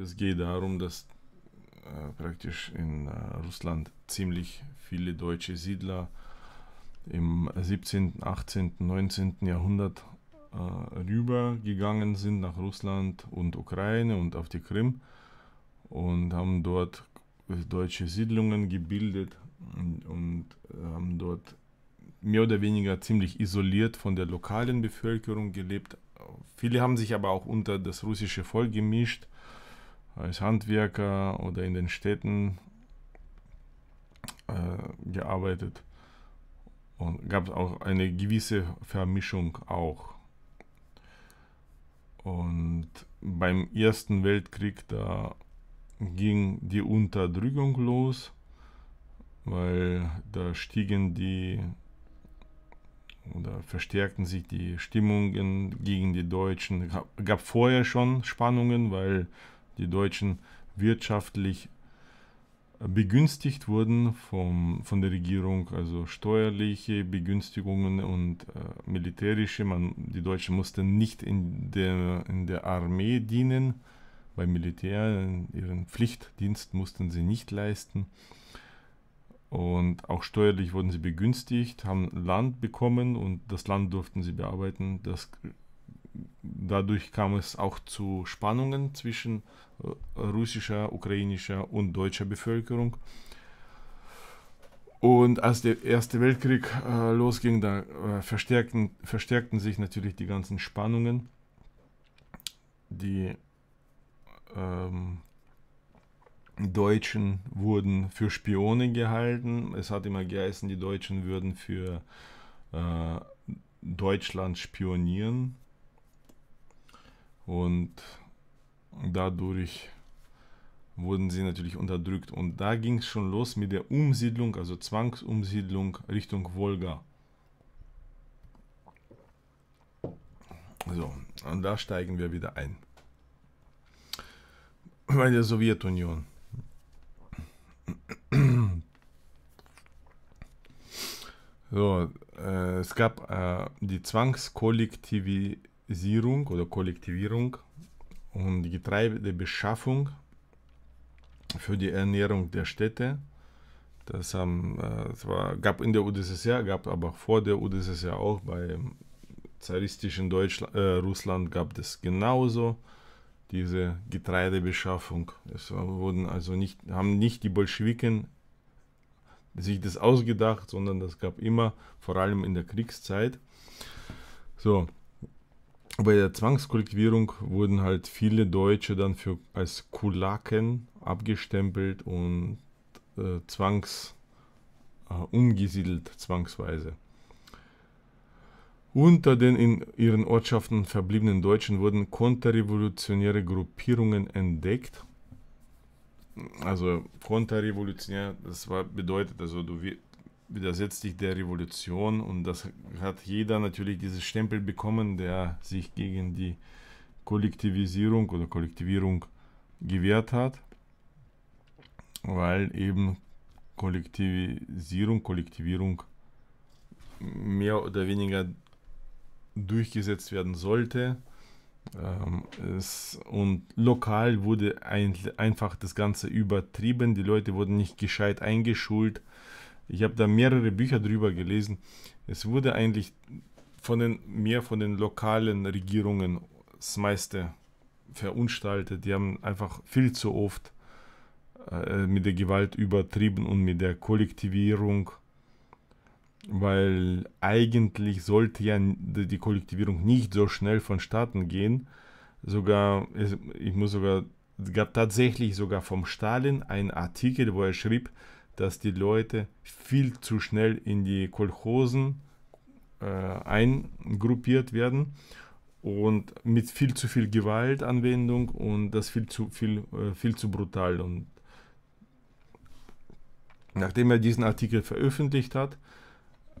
es geht darum, dass äh, praktisch in äh, Russland ziemlich viele deutsche Siedler im 17., 18., 19. Jahrhundert äh, rübergegangen sind nach Russland und Ukraine und auf die Krim und haben dort deutsche Siedlungen gebildet und, und äh, haben dort mehr oder weniger ziemlich isoliert von der lokalen Bevölkerung gelebt. Viele haben sich aber auch unter das russische Volk gemischt als Handwerker oder in den Städten äh, gearbeitet und gab es auch eine gewisse Vermischung auch. Und beim Ersten Weltkrieg, da ging die Unterdrückung los, weil da stiegen die oder verstärkten sich die Stimmungen gegen die Deutschen. Gab, gab vorher schon Spannungen, weil die Deutschen wirtschaftlich begünstigt wurden vom, von der Regierung, also steuerliche Begünstigungen und äh, militärische. Man, die Deutschen mussten nicht in der, in der Armee dienen, beim Militär, ihren Pflichtdienst mussten sie nicht leisten. Und auch steuerlich wurden sie begünstigt, haben Land bekommen und das Land durften sie bearbeiten. Das dadurch kam es auch zu Spannungen zwischen äh, russischer, ukrainischer und deutscher Bevölkerung. Und als der Erste Weltkrieg äh, losging, da äh, verstärkten, verstärkten sich natürlich die ganzen Spannungen, die ähm, Deutschen wurden für Spione gehalten. Es hat immer geheißen, die Deutschen würden für äh, Deutschland spionieren und dadurch wurden sie natürlich unterdrückt. Und da ging es schon los mit der Umsiedlung, also Zwangsumsiedlung Richtung Wolga. So, und da steigen wir wieder ein. Bei der Sowjetunion. So, äh, es gab äh, die Zwangskollektivität Kollektivisierung oder Kollektivierung und die Getreidebeschaffung für die Ernährung der Städte. Das, haben, das äh, war, gab in der UdSSR, gab aber vor der UdSSR auch beim zaristischen Deutschland, äh, Russland gab es genauso diese Getreidebeschaffung. Es wurden also nicht, haben nicht die Bolschewiken sich das ausgedacht, sondern das gab immer, vor allem in der Kriegszeit. So, bei der Zwangskollektivierung wurden halt viele Deutsche dann für, als Kulaken abgestempelt und äh, zwangs äh, umgesiedelt zwangsweise. Unter den in ihren Ortschaften verbliebenen Deutschen wurden konterrevolutionäre Gruppierungen entdeckt. Also konterrevolutionär, das war, bedeutet, also du, wirst widersetzt sich der Revolution und das hat jeder natürlich dieses Stempel bekommen, der sich gegen die Kollektivisierung oder Kollektivierung gewehrt hat, weil eben Kollektivisierung, Kollektivierung mehr oder weniger durchgesetzt werden sollte. Ähm, es, und lokal wurde ein, einfach das Ganze übertrieben, die Leute wurden nicht gescheit eingeschult ich habe da mehrere Bücher drüber gelesen. Es wurde eigentlich von den, mehr von den lokalen Regierungen das meiste verunstaltet. Die haben einfach viel zu oft äh, mit der Gewalt übertrieben und mit der Kollektivierung. Weil eigentlich sollte ja die Kollektivierung nicht so schnell vonstatten gehen. Sogar, ich muss sogar, es gab tatsächlich sogar vom Stalin einen Artikel, wo er schrieb, dass die Leute viel zu schnell in die Kolchosen äh, eingruppiert werden und mit viel zu viel Gewaltanwendung und das viel zu viel äh, viel zu brutal und nachdem er diesen Artikel veröffentlicht hat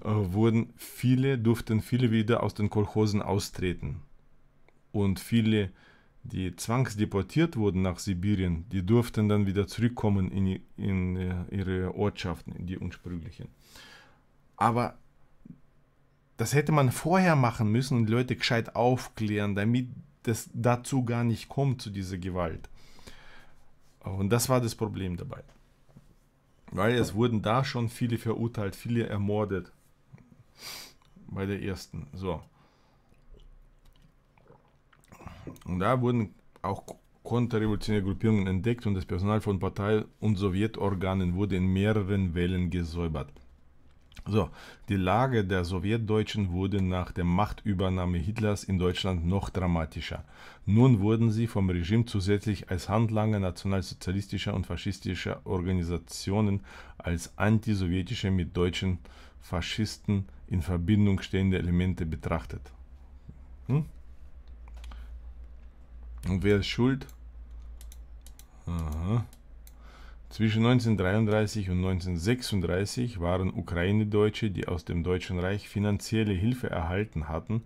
äh, wurden viele durften viele wieder aus den Kolchosen austreten und viele die zwangsdeportiert wurden nach Sibirien, die durften dann wieder zurückkommen in, in äh, ihre Ortschaften, in die ursprünglichen. Aber das hätte man vorher machen müssen und die Leute gescheit aufklären, damit das dazu gar nicht kommt, zu dieser Gewalt. Und das war das Problem dabei. Weil es wurden da schon viele verurteilt, viele ermordet. Bei der ersten. So. Und da wurden auch konterrevolutionäre Gruppierungen entdeckt und das Personal von Partei- und Sowjetorganen wurde in mehreren Wellen gesäubert. So, die Lage der Sowjetdeutschen wurde nach der Machtübernahme Hitlers in Deutschland noch dramatischer. Nun wurden sie vom Regime zusätzlich als Handlanger nationalsozialistischer und faschistischer Organisationen, als antisowjetische mit deutschen Faschisten in Verbindung stehende Elemente betrachtet. Hm? Und wer ist schuld? Aha. Zwischen 1933 und 1936 waren Ukraine-Deutsche, die aus dem Deutschen Reich finanzielle Hilfe erhalten hatten.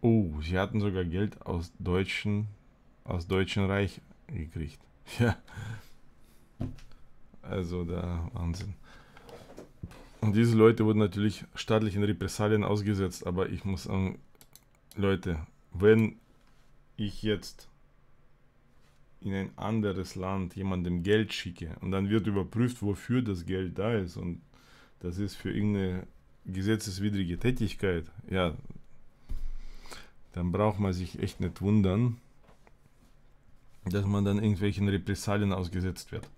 Oh, sie hatten sogar Geld aus Deutschen, aus Deutschen Reich gekriegt. Ja. Also der Wahnsinn. Und diese Leute wurden natürlich staatlichen Repressalien ausgesetzt, aber ich muss sagen, Leute, wenn ich jetzt in ein anderes Land jemandem Geld schicke und dann wird überprüft, wofür das Geld da ist und das ist für irgendeine gesetzeswidrige Tätigkeit, ja, dann braucht man sich echt nicht wundern, dass man dann irgendwelchen Repressalien ausgesetzt wird.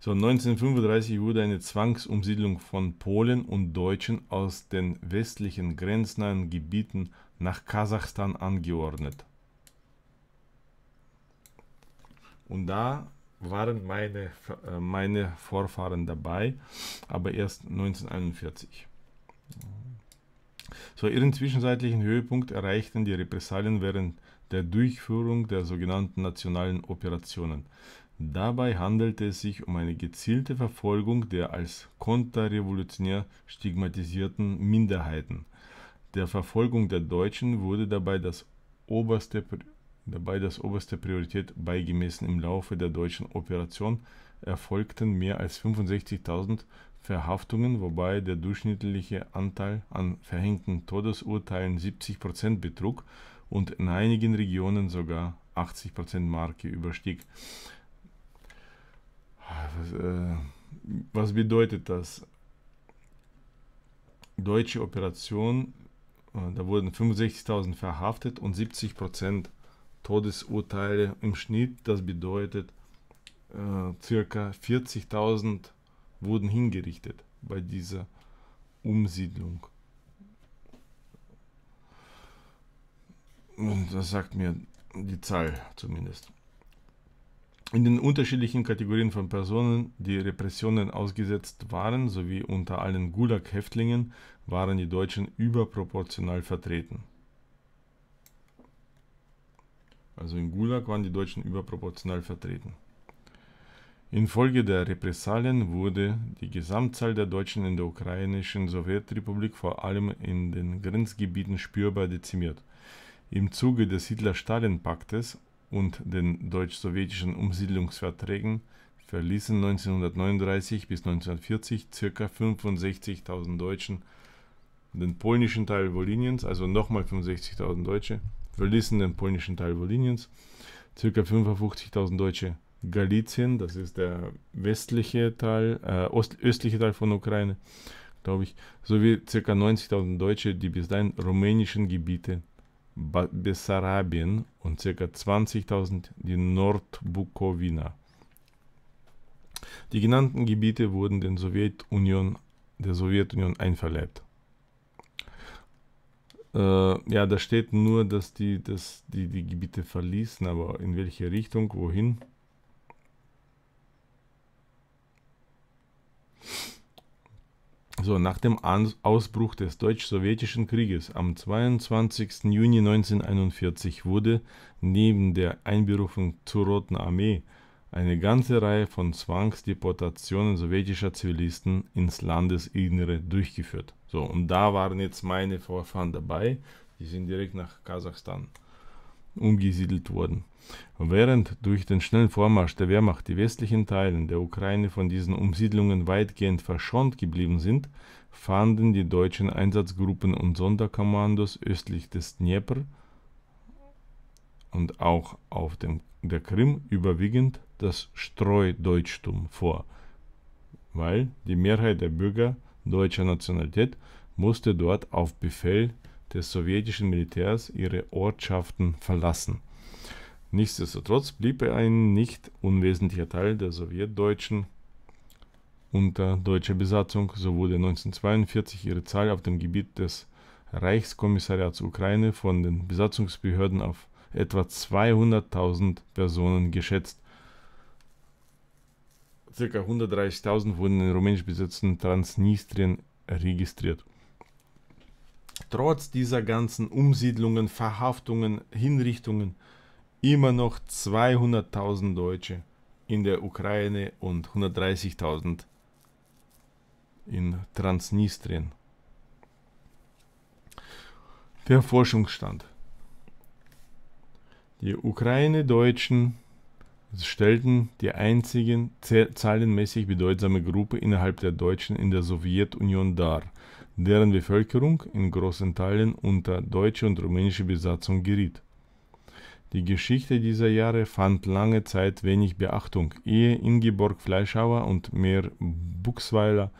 So, 1935 wurde eine Zwangsumsiedlung von Polen und Deutschen aus den westlichen grenznahen Gebieten nach Kasachstan angeordnet. Und da waren meine, äh, meine Vorfahren dabei, aber erst 1941. So, ihren zwischenzeitlichen Höhepunkt erreichten die Repressalien während der Durchführung der sogenannten nationalen Operationen. Dabei handelte es sich um eine gezielte Verfolgung der als konterrevolutionär stigmatisierten Minderheiten. Der Verfolgung der Deutschen wurde dabei das oberste dabei das oberste Priorität beigemessen. Im Laufe der deutschen Operation erfolgten mehr als 65.000 Verhaftungen, wobei der durchschnittliche Anteil an verhängten Todesurteilen 70% betrug und in einigen Regionen sogar 80% Marke überstieg. Ah, was, äh, was bedeutet das? Deutsche Operation, äh, da wurden 65.000 verhaftet und 70% Prozent Todesurteile im Schnitt. Das bedeutet, äh, circa 40.000 wurden hingerichtet bei dieser Umsiedlung. Und das sagt mir die Zahl zumindest. In den unterschiedlichen Kategorien von Personen, die Repressionen ausgesetzt waren, sowie unter allen Gulag-Häftlingen waren die Deutschen überproportional vertreten. Also im Gulag waren die Deutschen überproportional vertreten. Infolge der Repressalien wurde die Gesamtzahl der Deutschen in der ukrainischen Sowjetrepublik vor allem in den Grenzgebieten spürbar dezimiert. Im Zuge des Hitler-Stalin-Paktes und den deutsch-sowjetischen Umsiedlungsverträgen verließen 1939 bis 1940 ca. 65.000 Deutschen den polnischen Teil Voliniens, also nochmal 65.000 Deutsche, verließen den polnischen Teil Volhyniens. Circa 55.000 Deutsche Galizien, das ist der westliche Teil, äh, ost, östliche Teil von Ukraine, glaube ich, sowie circa 90.000 Deutsche, die bis dahin rumänischen Gebiete Bessarabien und circa 20.000 die Nordbukowina. Die genannten Gebiete wurden den Sowjetunion, der Sowjetunion einverleibt. Äh, ja, da steht nur, dass die, dass die die Gebiete verließen, aber in welche Richtung, wohin? So, nach dem Ausbruch des deutsch-sowjetischen Krieges am 22. Juni 1941 wurde neben der Einberufung zur Roten Armee eine ganze Reihe von Zwangsdeportationen sowjetischer Zivilisten ins Landesinnere durchgeführt. So, und da waren jetzt meine Vorfahren dabei. Die sind direkt nach Kasachstan umgesiedelt worden. Während durch den schnellen Vormarsch der Wehrmacht die westlichen Teile der Ukraine von diesen Umsiedlungen weitgehend verschont geblieben sind, fanden die deutschen Einsatzgruppen und Sonderkommandos östlich des Dnieper und auch auf dem der Krim überwiegend das Streudeutschtum vor, weil die Mehrheit der Bürger deutscher Nationalität musste dort auf Befehl des sowjetischen Militärs ihre Ortschaften verlassen. Nichtsdestotrotz blieb ein nicht unwesentlicher Teil der Sowjetdeutschen unter deutscher Besatzung. So wurde 1942 ihre Zahl auf dem Gebiet des Reichskommissariats Ukraine von den Besatzungsbehörden auf etwa 200.000 Personen geschätzt. Circa 130.000 wurden in rumänisch besetzten Transnistrien registriert. Trotz dieser ganzen Umsiedlungen, Verhaftungen, Hinrichtungen immer noch 200.000 Deutsche in der Ukraine und 130.000 in Transnistrien. Der Forschungsstand. Die Ukraine-Deutschen stellten die einzigen zahlenmäßig bedeutsame Gruppe innerhalb der Deutschen in der Sowjetunion dar, deren Bevölkerung in großen Teilen unter deutsche und rumänische Besatzung geriet. Die Geschichte dieser Jahre fand lange Zeit wenig Beachtung, ehe Ingeborg Fleischhauer und Mehr Buchsweiler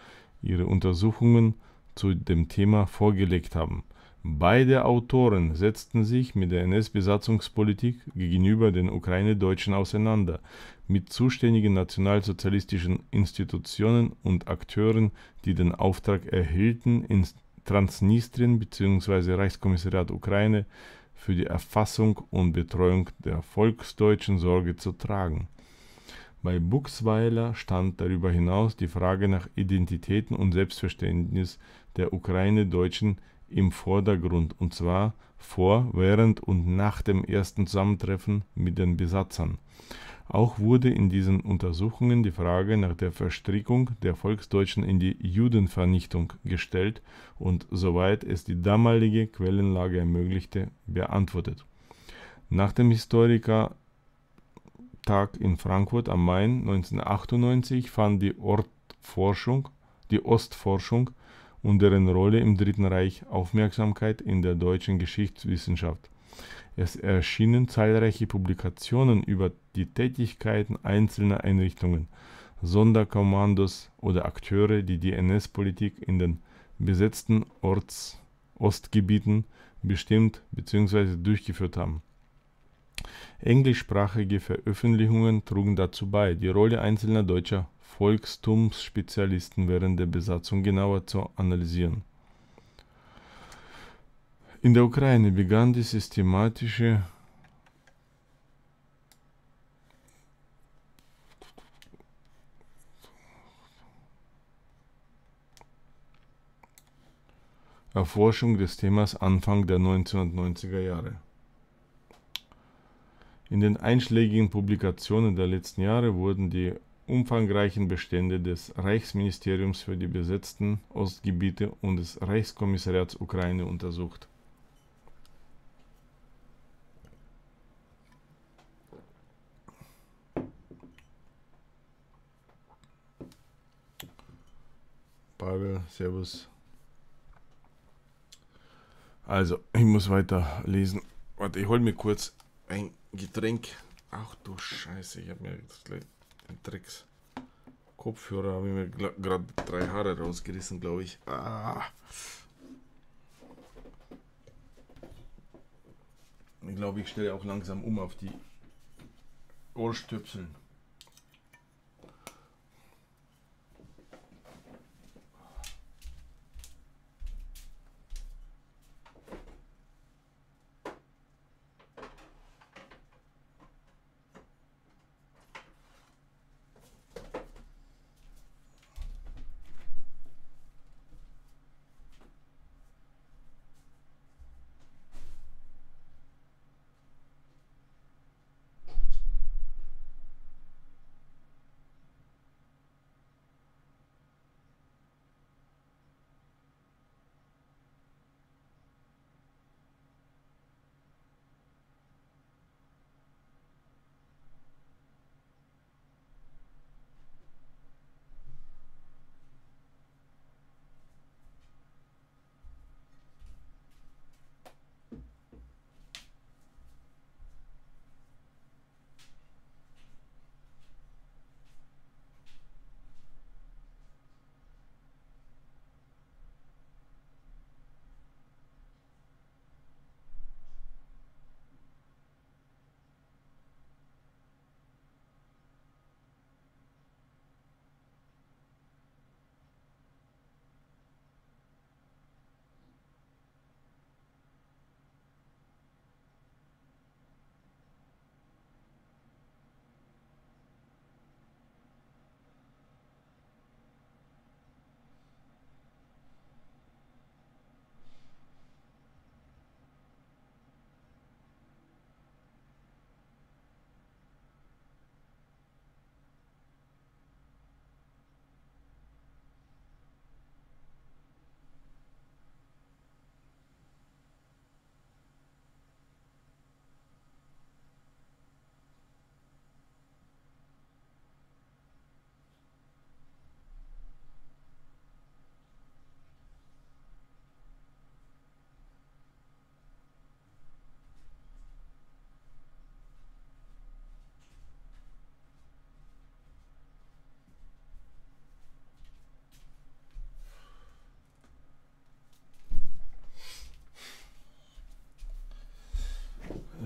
ihre Untersuchungen zu dem Thema vorgelegt haben. Beide Autoren setzten sich mit der NS-Besatzungspolitik gegenüber den Ukraine-Deutschen auseinander, mit zuständigen nationalsozialistischen Institutionen und Akteuren, die den Auftrag erhielten, in Transnistrien bzw. Reichskommissariat Ukraine für die Erfassung und Betreuung der volksdeutschen Sorge zu tragen. Bei Buchsweiler stand darüber hinaus die Frage nach Identitäten und Selbstverständnis der Ukraine-Deutschen im Vordergrund, und zwar vor, während und nach dem ersten Zusammentreffen mit den Besatzern. Auch wurde in diesen Untersuchungen die Frage nach der Verstrickung der Volksdeutschen in die Judenvernichtung gestellt und, soweit es die damalige Quellenlage ermöglichte, beantwortet. Nach dem Historikertag in Frankfurt am Main 1998 fand die Ortforschung, die Ostforschung und deren Rolle im Dritten Reich Aufmerksamkeit in der deutschen Geschichtswissenschaft. Es erschienen zahlreiche Publikationen über die Tätigkeiten einzelner Einrichtungen, Sonderkommandos oder Akteure, die die NS-Politik in den besetzten Orts Ostgebieten bestimmt bzw. durchgeführt haben. Englischsprachige Veröffentlichungen trugen dazu bei, die Rolle einzelner deutscher Volkstumsspezialisten während der Besatzung genauer zu analysieren. In der Ukraine begann die systematische Erforschung des Themas Anfang der 1990er Jahre. In den einschlägigen Publikationen der letzten Jahre wurden die umfangreichen Bestände des Reichsministeriums für die besetzten Ostgebiete und des Reichskommissariats Ukraine untersucht. Pavel, Servus. Also, ich muss weiter lesen. Warte, ich hole mir kurz ein Getränk. Ach du Scheiße, ich habe mir das gleich Tricks. Kopfhörer habe ich mir gerade drei Haare rausgerissen, glaube ich. Ah. Ich glaube, ich stelle auch langsam um auf die Ohrstöpseln.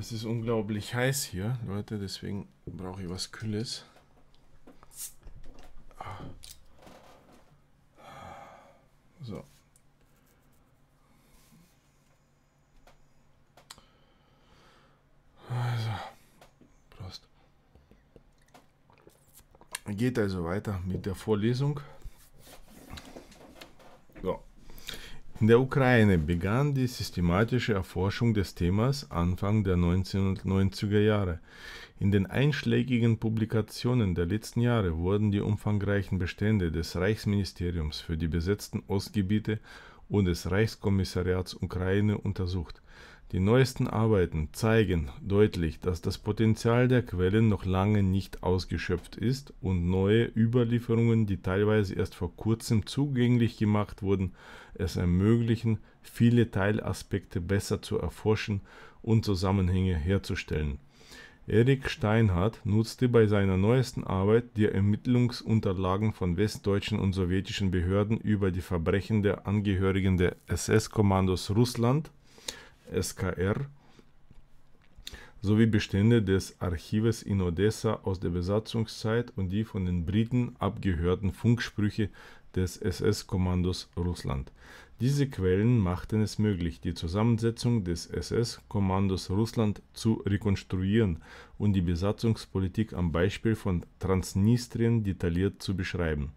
Es ist unglaublich heiß hier, Leute, deswegen brauche ich was Kühles. So. Also, Prost. Geht also weiter mit der Vorlesung. In der Ukraine begann die systematische Erforschung des Themas Anfang der 1990er Jahre. In den einschlägigen Publikationen der letzten Jahre wurden die umfangreichen Bestände des Reichsministeriums für die besetzten Ostgebiete und des Reichskommissariats Ukraine untersucht. Die neuesten Arbeiten zeigen deutlich, dass das Potenzial der Quellen noch lange nicht ausgeschöpft ist und neue Überlieferungen, die teilweise erst vor kurzem zugänglich gemacht wurden, es ermöglichen, viele Teilaspekte besser zu erforschen und Zusammenhänge herzustellen. Erik Steinhardt nutzte bei seiner neuesten Arbeit die Ermittlungsunterlagen von westdeutschen und sowjetischen Behörden über die Verbrechen der Angehörigen der SS-Kommandos Russland SKR sowie Bestände des Archives in Odessa aus der Besatzungszeit und die von den Briten abgehörten Funksprüche des SS-Kommandos Russland. Diese Quellen machten es möglich, die Zusammensetzung des SS-Kommandos Russland zu rekonstruieren und die Besatzungspolitik am Beispiel von Transnistrien detailliert zu beschreiben.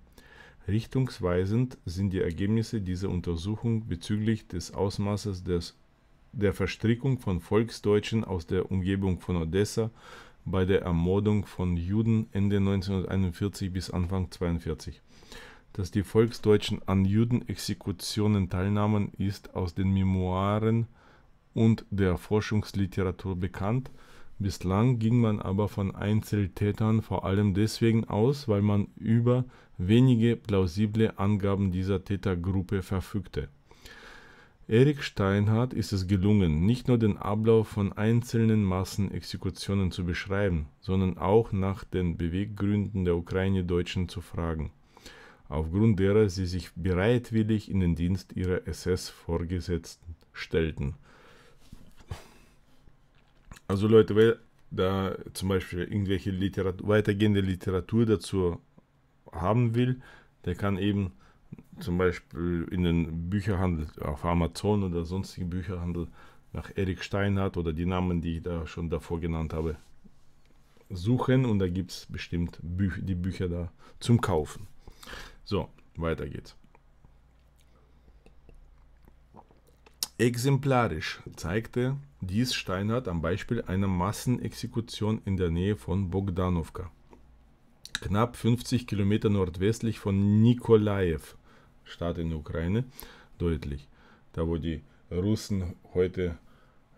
Richtungsweisend sind die Ergebnisse dieser Untersuchung bezüglich des Ausmaßes des der Verstrickung von Volksdeutschen aus der Umgebung von Odessa bei der Ermordung von Juden Ende 1941 bis Anfang 1942. Dass die Volksdeutschen an Judenexekutionen teilnahmen, ist aus den Memoiren und der Forschungsliteratur bekannt. Bislang ging man aber von Einzeltätern vor allem deswegen aus, weil man über wenige plausible Angaben dieser Tätergruppe verfügte. Erik Steinhardt ist es gelungen, nicht nur den Ablauf von einzelnen Massenexekutionen zu beschreiben, sondern auch nach den Beweggründen der Ukraine-Deutschen zu fragen, aufgrund derer sie sich bereitwillig in den Dienst ihrer SS-Vorgesetzten stellten. Also Leute, weil da zum Beispiel irgendwelche Literatur, weitergehende Literatur dazu haben will, der kann eben zum Beispiel in den Bücherhandel, auf Amazon oder sonstigen Bücherhandel nach Erik Steinhardt oder die Namen, die ich da schon davor genannt habe, suchen und da gibt es bestimmt Bü die Bücher da zum Kaufen. So, weiter geht's. Exemplarisch zeigte dies Steinhardt am Beispiel einer Massenexekution in der Nähe von Bogdanovka, knapp 50 Kilometer nordwestlich von Nikolaev. Staat in der Ukraine deutlich. Da wo die Russen heute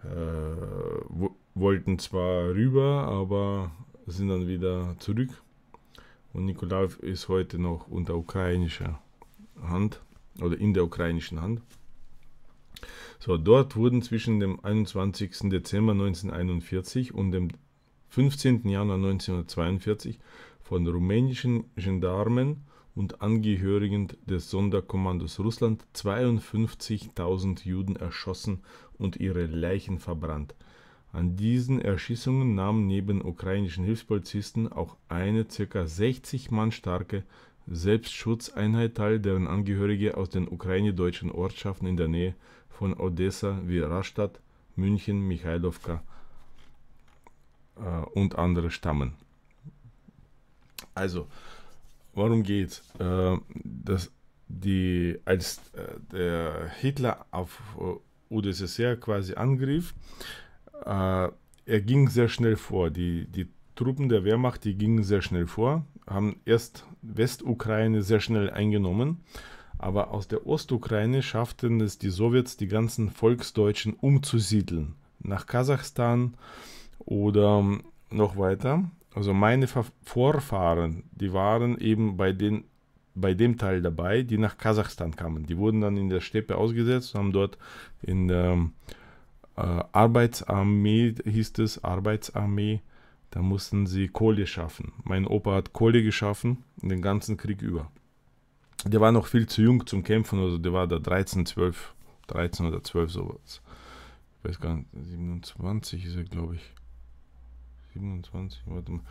äh, wollten zwar rüber, aber sind dann wieder zurück. Und Nikolaev ist heute noch unter ukrainischer Hand oder in der ukrainischen Hand. So, dort wurden zwischen dem 21. Dezember 1941 und dem 15. Januar 1942 von rumänischen Gendarmen und Angehörigen des Sonderkommandos Russland 52.000 Juden erschossen und ihre Leichen verbrannt. An diesen Erschießungen nahmen neben ukrainischen Hilfspolizisten auch eine ca. 60 Mann starke Selbstschutzeinheit teil, deren Angehörige aus den ukrainisch-deutschen Ortschaften in der Nähe von Odessa wie Rastatt, München, Michailowka äh, und andere stammen. Also, worum geht. Äh, dass die, als äh, der Hitler auf äh, UdSSR quasi angriff, äh, er ging sehr schnell vor. Die, die Truppen der Wehrmacht, die gingen sehr schnell vor, haben erst Westukraine sehr schnell eingenommen, aber aus der Ostukraine schafften es die Sowjets, die ganzen Volksdeutschen umzusiedeln. Nach Kasachstan oder ähm, noch weiter also meine Vorfahren, die waren eben bei, den, bei dem Teil dabei, die nach Kasachstan kamen. Die wurden dann in der Steppe ausgesetzt, haben dort in der äh, Arbeitsarmee, hieß es, Arbeitsarmee, da mussten sie Kohle schaffen. Mein Opa hat Kohle geschaffen, den ganzen Krieg über. Der war noch viel zu jung zum Kämpfen, also der war da 13, 12, 13 oder 12 sowas. Ich weiß gar nicht, 27 ist er, glaube ich. 27, warte mal.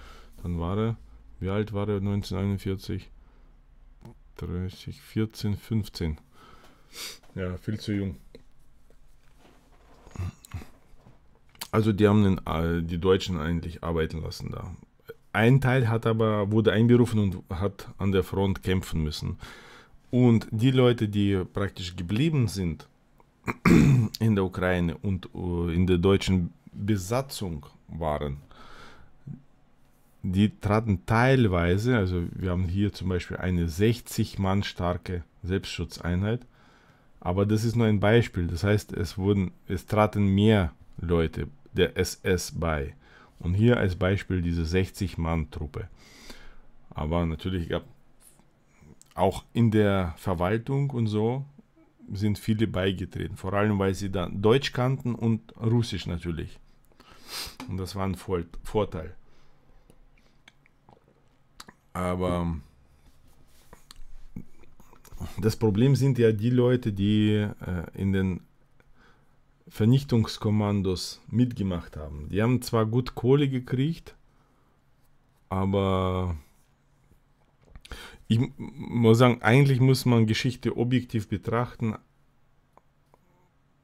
Dann war er, wie alt war er 1941? 30, 14, 15. Ja, viel zu jung. Also die haben den, äh, die Deutschen eigentlich arbeiten lassen da. Ein Teil hat aber, wurde einberufen und hat an der Front kämpfen müssen. Und die Leute, die praktisch geblieben sind in der Ukraine und äh, in der deutschen Besatzung waren, die traten teilweise, also wir haben hier zum Beispiel eine 60 Mann starke Selbstschutzeinheit, aber das ist nur ein Beispiel. Das heißt, es wurden, es traten mehr Leute der SS bei. Und hier als Beispiel diese 60 Mann Truppe. Aber natürlich gab auch in der Verwaltung und so sind viele beigetreten, vor allem weil sie dann Deutsch kannten und Russisch natürlich. Und das war ein Vorteil. Aber das Problem sind ja die Leute, die äh, in den Vernichtungskommandos mitgemacht haben. Die haben zwar gut Kohle gekriegt, aber ich muss sagen, eigentlich muss man Geschichte objektiv betrachten.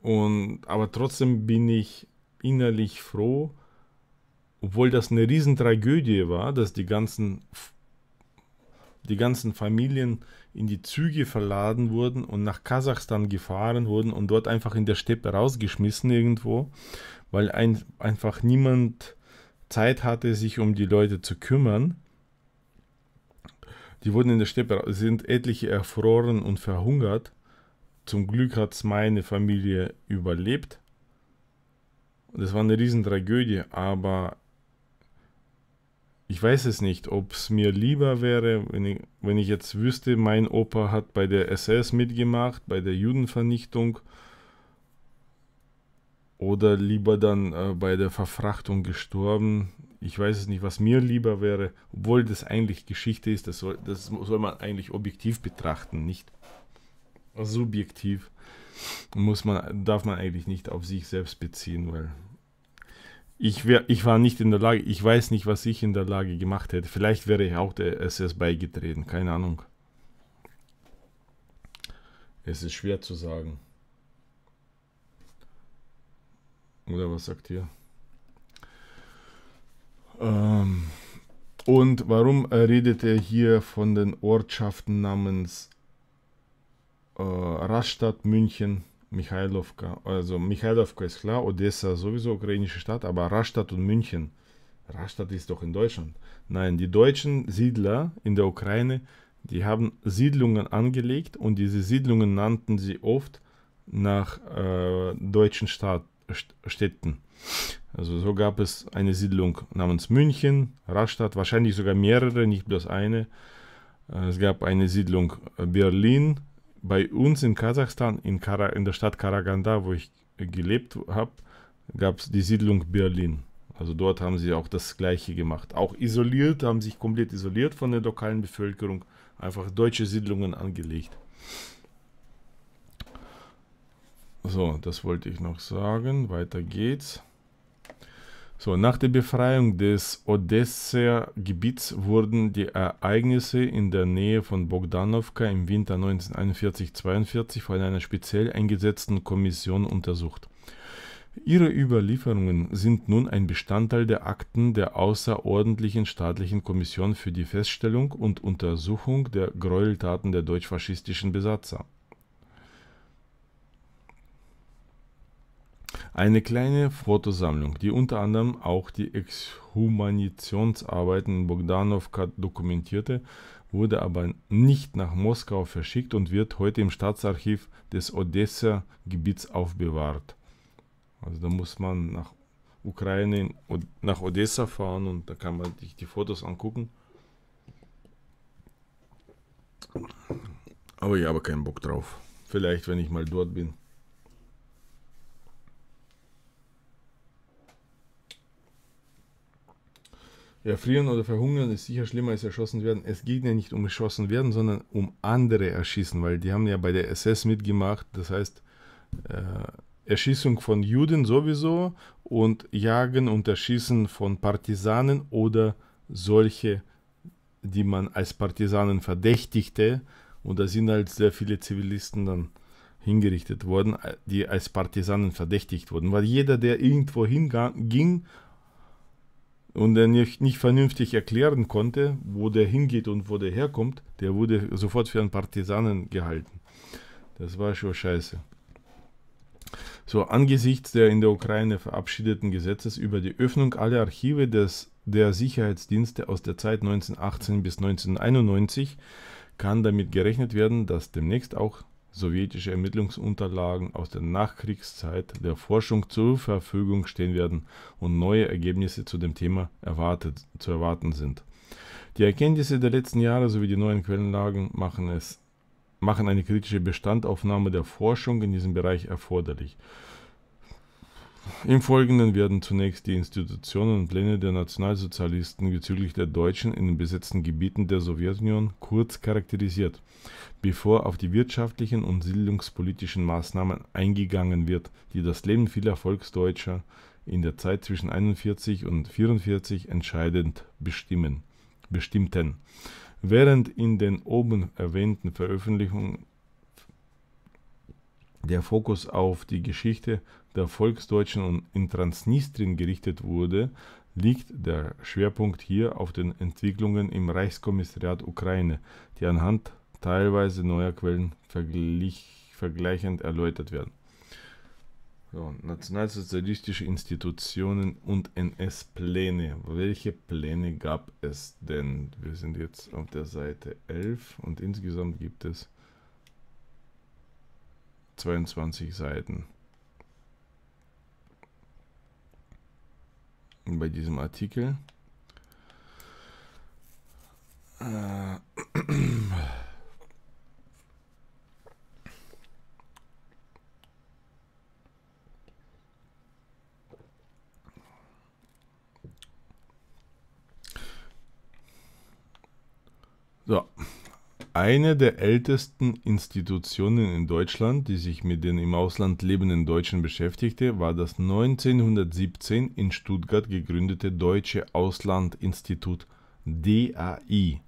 Und, aber trotzdem bin ich innerlich froh, obwohl das eine Riesentragödie war, dass die ganzen die ganzen Familien in die Züge verladen wurden und nach Kasachstan gefahren wurden und dort einfach in der Steppe rausgeschmissen irgendwo, weil ein, einfach niemand Zeit hatte, sich um die Leute zu kümmern. Die wurden in der Steppe, sind etliche erfroren und verhungert. Zum Glück hat es meine Familie überlebt. Das war eine Riesentragödie, aber ich weiß es nicht, ob es mir lieber wäre, wenn ich, wenn ich jetzt wüsste, mein Opa hat bei der SS mitgemacht, bei der Judenvernichtung oder lieber dann äh, bei der Verfrachtung gestorben. Ich weiß es nicht, was mir lieber wäre, obwohl das eigentlich Geschichte ist, das soll, das soll man eigentlich objektiv betrachten, nicht subjektiv. Muss man, darf man eigentlich nicht auf sich selbst beziehen, weil ich, wär, ich war nicht in der Lage, ich weiß nicht, was ich in der Lage gemacht hätte. Vielleicht wäre ich auch der SS beigetreten, keine Ahnung. Es ist schwer zu sagen. Oder was sagt ihr? Ähm, und warum redet er hier von den Ortschaften namens äh, Rastatt, München, Michailovka, Also Michailowka ist klar, Odessa sowieso ukrainische Stadt, aber Rastatt und München. Rastatt ist doch in Deutschland. Nein, die deutschen Siedler in der Ukraine, die haben Siedlungen angelegt und diese Siedlungen nannten sie oft nach äh, deutschen Staat, Städten. Also so gab es eine Siedlung namens München, Rastatt, wahrscheinlich sogar mehrere, nicht bloß eine. Äh, es gab eine Siedlung äh, Berlin, bei uns in Kasachstan, in, Kara, in der Stadt Karaganda, wo ich gelebt habe, gab es die Siedlung Berlin. Also dort haben sie auch das Gleiche gemacht. Auch isoliert, haben sich komplett isoliert von der lokalen Bevölkerung, einfach deutsche Siedlungen angelegt. So, das wollte ich noch sagen. Weiter geht's. So, nach der Befreiung des Odesser Gebiets wurden die Ereignisse in der Nähe von Bogdanovka im Winter 1941-42 von einer speziell eingesetzten Kommission untersucht. Ihre Überlieferungen sind nun ein Bestandteil der Akten der außerordentlichen staatlichen Kommission für die Feststellung und Untersuchung der Gräueltaten der deutsch-faschistischen Besatzer. eine kleine Fotosammlung, die unter anderem auch die Exhumanitionsarbeiten in Bogdanovka dokumentierte, wurde aber nicht nach Moskau verschickt und wird heute im Staatsarchiv des Odessa-Gebiets aufbewahrt. Also da muss man nach Ukraine, nach Odessa fahren und da kann man sich die Fotos angucken. Aber ich habe keinen Bock drauf. Vielleicht, wenn ich mal dort bin. Erfrieren oder verhungern ist sicher schlimmer als erschossen werden. Es geht ja nicht um erschossen werden, sondern um andere erschießen, weil die haben ja bei der SS mitgemacht. Das heißt, äh, Erschießung von Juden sowieso und Jagen und Erschießen von Partisanen oder solche, die man als Partisanen verdächtigte. Und da sind halt sehr viele Zivilisten dann hingerichtet worden, äh, die als Partisanen verdächtigt wurden. Weil jeder, der irgendwo hinging, und er nicht, nicht vernünftig erklären konnte, wo der hingeht und wo der herkommt, der wurde sofort für einen Partisanen gehalten. Das war schon scheiße. So, angesichts der in der Ukraine verabschiedeten Gesetzes über die Öffnung aller Archive des, der Sicherheitsdienste aus der Zeit 1918 bis 1991 kann damit gerechnet werden, dass demnächst auch sowjetische Ermittlungsunterlagen aus der Nachkriegszeit der Forschung zur Verfügung stehen werden und neue Ergebnisse zu dem Thema erwartet, zu erwarten sind. Die Erkenntnisse der letzten Jahre sowie die neuen Quellenlagen machen es machen eine kritische Bestandaufnahme der Forschung in diesem Bereich erforderlich. Im Folgenden werden zunächst die Institutionen und Pläne der Nationalsozialisten bezüglich der Deutschen in den besetzten Gebieten der Sowjetunion kurz charakterisiert, bevor auf die wirtschaftlichen und siedlungspolitischen Maßnahmen eingegangen wird, die das Leben vieler Volksdeutscher in der Zeit zwischen 41 und 44 entscheidend bestimmen, bestimmten. Während in den oben erwähnten Veröffentlichungen der Fokus auf die Geschichte der Volksdeutschen und in Transnistrien gerichtet wurde, liegt der Schwerpunkt hier auf den Entwicklungen im Reichskommissariat Ukraine, die anhand teilweise neuer Quellen vergleichend erläutert werden. So, nationalsozialistische Institutionen und NS-Pläne. Welche Pläne gab es denn? Wir sind jetzt auf der Seite 11 und insgesamt gibt es 22 Seiten. bei diesem Artikel. Äh. So eine der ältesten Institutionen in Deutschland, die sich mit den im Ausland lebenden Deutschen beschäftigte, war das 1917 in Stuttgart gegründete Deutsche Auslandinstitut DAI.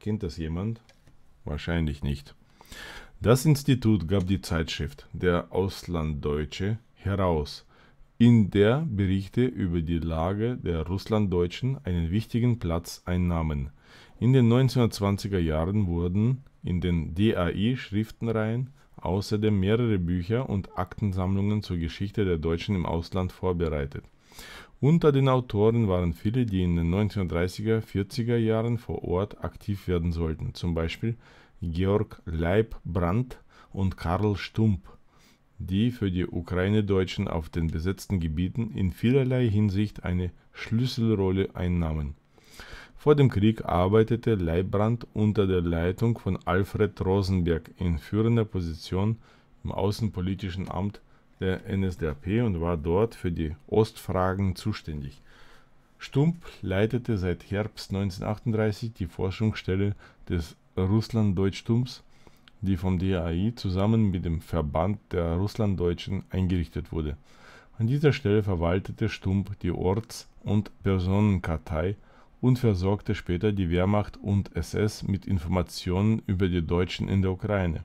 Kennt das jemand? Wahrscheinlich nicht. Das Institut gab die Zeitschrift Der Auslanddeutsche heraus, in der Berichte über die Lage der Russlanddeutschen einen wichtigen Platz einnahmen – in den 1920er Jahren wurden in den DAI-Schriftenreihen außerdem mehrere Bücher und Aktensammlungen zur Geschichte der Deutschen im Ausland vorbereitet. Unter den Autoren waren viele, die in den 1930er, 40er Jahren vor Ort aktiv werden sollten, zum Beispiel Georg Leibbrandt und Karl Stump, die für die Ukraine-Deutschen auf den besetzten Gebieten in vielerlei Hinsicht eine Schlüsselrolle einnahmen vor dem Krieg arbeitete Leibbrandt unter der Leitung von Alfred Rosenberg in führender Position im außenpolitischen Amt der NSDAP und war dort für die Ostfragen zuständig. Stump leitete seit Herbst 1938 die Forschungsstelle des Russlanddeutschtums, die vom DAI zusammen mit dem Verband der Russlanddeutschen eingerichtet wurde. An dieser Stelle verwaltete Stump die Orts- und Personenkartei und versorgte später die Wehrmacht und SS mit Informationen über die Deutschen in der Ukraine.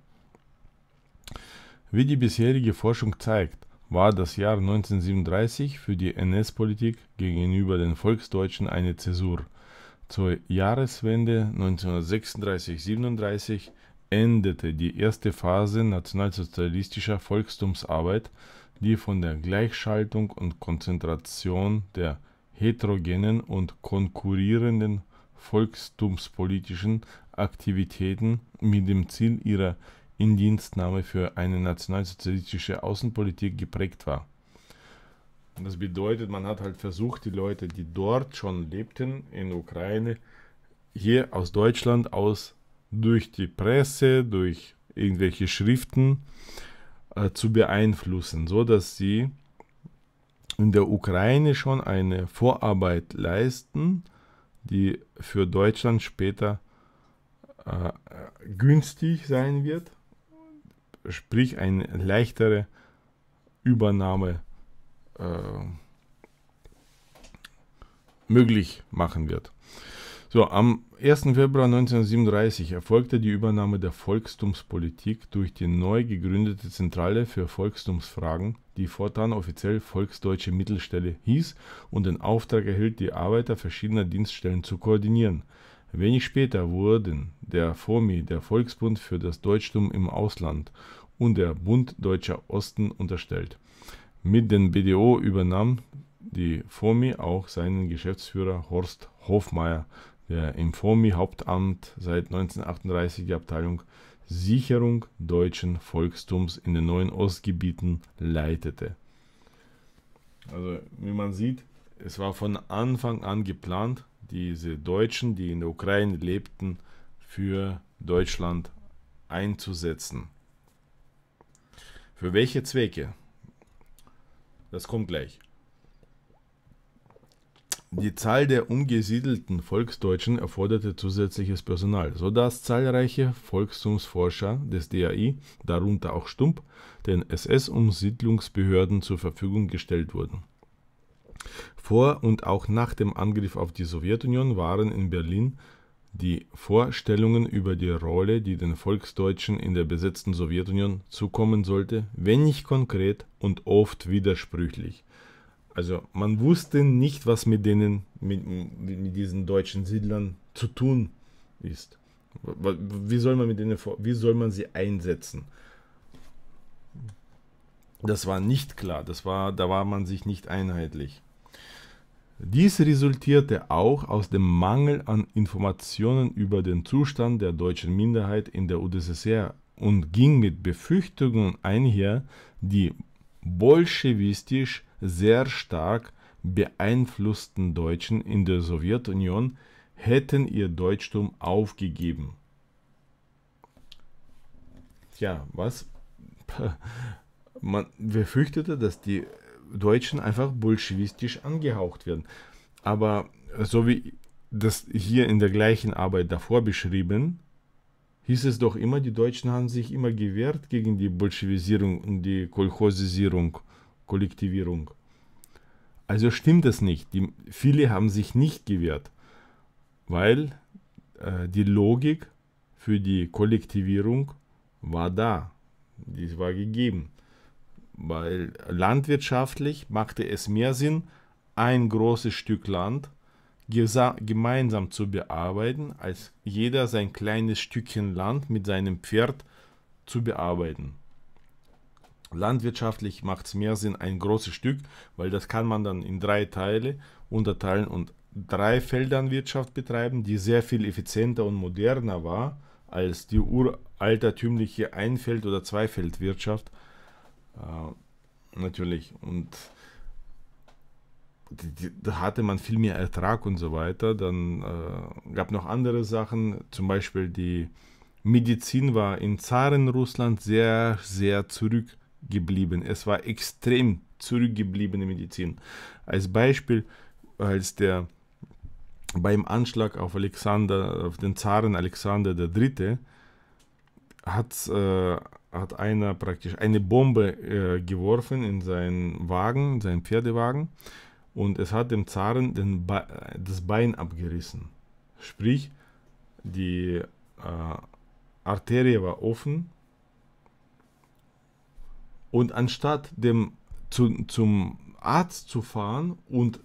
Wie die bisherige Forschung zeigt, war das Jahr 1937 für die NS-Politik gegenüber den Volksdeutschen eine Zäsur. Zur Jahreswende 1936-37 endete die erste Phase nationalsozialistischer Volkstumsarbeit, die von der Gleichschaltung und Konzentration der heterogenen und konkurrierenden volkstumspolitischen Aktivitäten mit dem Ziel ihrer Indienstnahme für eine nationalsozialistische Außenpolitik geprägt war. Das bedeutet, man hat halt versucht, die Leute, die dort schon lebten, in der Ukraine, hier aus Deutschland aus durch die Presse, durch irgendwelche Schriften äh, zu beeinflussen, so dass sie in der Ukraine schon eine Vorarbeit leisten, die für Deutschland später äh, günstig sein wird, sprich eine leichtere Übernahme äh, möglich machen wird. So, am 1. Februar 1937 erfolgte die Übernahme der Volkstumspolitik durch die neu gegründete Zentrale für Volkstumsfragen die fortan offiziell Volksdeutsche Mittelstelle hieß und den Auftrag erhielt, die Arbeiter verschiedener Dienststellen zu koordinieren. Wenig später wurden der FOMI, der Volksbund für das Deutschtum im Ausland, und der Bund Deutscher Osten unterstellt. Mit den BDO übernahm die FOMI auch seinen Geschäftsführer Horst Hofmeier, der im FOMI-Hauptamt seit 1938 die Abteilung Sicherung deutschen Volkstums in den neuen Ostgebieten leitete. Also wie man sieht, es war von Anfang an geplant, diese Deutschen, die in der Ukraine lebten, für Deutschland einzusetzen. Für welche Zwecke? Das kommt gleich. Die Zahl der umgesiedelten Volksdeutschen erforderte zusätzliches Personal, sodass zahlreiche Volkstumsforscher des DAI, darunter auch Stump, den SS-Umsiedlungsbehörden zur Verfügung gestellt wurden. Vor und auch nach dem Angriff auf die Sowjetunion waren in Berlin die Vorstellungen über die Rolle, die den Volksdeutschen in der besetzten Sowjetunion zukommen sollte, wenig konkret und oft widersprüchlich. Also man wusste nicht, was mit denen, mit, mit diesen deutschen Siedlern zu tun ist. Wie soll man mit denen wie soll man sie einsetzen? Das war nicht klar, das war, da war man sich nicht einheitlich. Dies resultierte auch aus dem Mangel an Informationen über den Zustand der deutschen Minderheit in der UdSSR und ging mit Befürchtungen einher, die bolschewistisch sehr stark beeinflussten Deutschen in der Sowjetunion hätten ihr Deutschtum aufgegeben. Tja, was? Man befürchtete, dass die Deutschen einfach bolschewistisch angehaucht werden. Aber so wie das hier in der gleichen Arbeit davor beschrieben, hieß es doch immer, die Deutschen haben sich immer gewehrt gegen die Bolschewisierung und die Kolchosisierung. Kollektivierung. Also stimmt das nicht. Die, viele haben sich nicht gewehrt, weil äh, die Logik für die Kollektivierung war da. Die war gegeben. Weil landwirtschaftlich machte es mehr Sinn, ein großes Stück Land gemeinsam zu bearbeiten, als jeder sein kleines Stückchen Land mit seinem Pferd zu bearbeiten. Landwirtschaftlich macht es mehr Sinn, ein großes Stück, weil das kann man dann in drei Teile unterteilen und drei Feldern Wirtschaft betreiben, die sehr viel effizienter und moderner war als die uraltertümliche Einfeld- oder Zweifeldwirtschaft. Äh, natürlich. Und da hatte man viel mehr Ertrag und so weiter. Dann äh, gab noch andere Sachen, zum Beispiel die Medizin war in Zarenrussland sehr, sehr zurückgegangen geblieben. Es war extrem zurückgebliebene Medizin. Als Beispiel, als der beim Anschlag auf Alexander, auf den Zaren Alexander III. hat, äh, hat einer praktisch eine Bombe äh, geworfen in seinen Wagen, seinen Pferdewagen und es hat dem Zaren den Be das Bein abgerissen. Sprich, die äh, Arterie war offen und anstatt dem zu, zum Arzt zu fahren und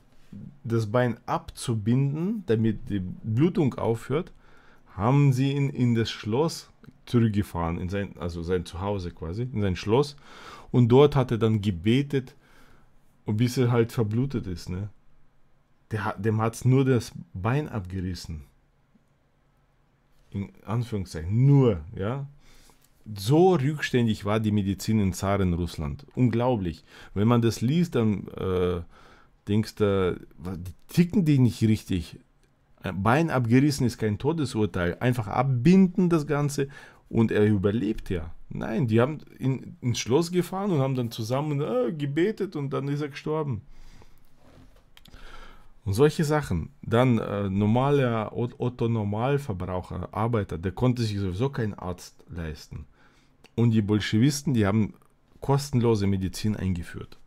das Bein abzubinden, damit die Blutung aufhört, haben sie ihn in das Schloss zurückgefahren, in sein, also sein Zuhause quasi, in sein Schloss. Und dort hat er dann gebetet, bis er halt verblutet ist. Ne? Der, dem hat es nur das Bein abgerissen. In Anführungszeichen, nur, ja so rückständig war die Medizin in Zaren Russland. Unglaublich. Wenn man das liest, dann äh, denkst du, die ticken die nicht richtig. Äh, Bein abgerissen ist kein Todesurteil. Einfach abbinden das Ganze und er überlebt ja. Nein, die haben in, ins Schloss gefahren und haben dann zusammen äh, gebetet und dann ist er gestorben. Und solche Sachen. Dann äh, normaler Otto Normalverbraucher, Arbeiter, der konnte sich sowieso keinen Arzt leisten. Und die Bolschewisten, die haben kostenlose Medizin eingeführt.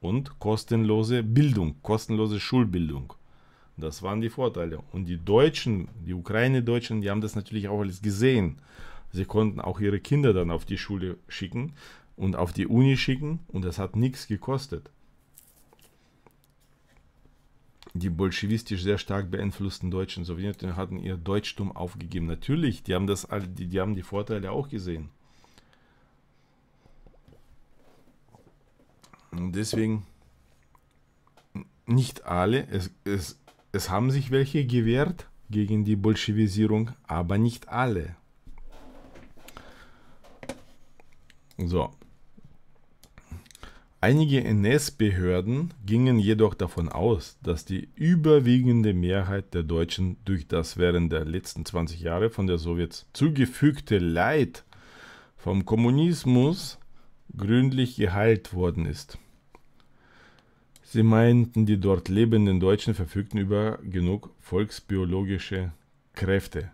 Und kostenlose Bildung, kostenlose Schulbildung. Das waren die Vorteile. Und die Deutschen, die Ukraine-Deutschen, die haben das natürlich auch alles gesehen. Sie konnten auch ihre Kinder dann auf die Schule schicken und auf die Uni schicken und das hat nichts gekostet. Die bolschewistisch sehr stark beeinflussten deutschen Sowjetunion hatten ihr Deutschtum aufgegeben. Natürlich, die haben, das, die, die haben die Vorteile auch gesehen. Und deswegen nicht alle, es, es, es haben sich welche gewehrt gegen die Bolschewisierung, aber nicht alle. So. Einige NS-Behörden gingen jedoch davon aus, dass die überwiegende Mehrheit der Deutschen durch das während der letzten 20 Jahre von der Sowjets zugefügte Leid vom Kommunismus gründlich geheilt worden ist. Sie meinten, die dort lebenden Deutschen verfügten über genug volksbiologische Kräfte.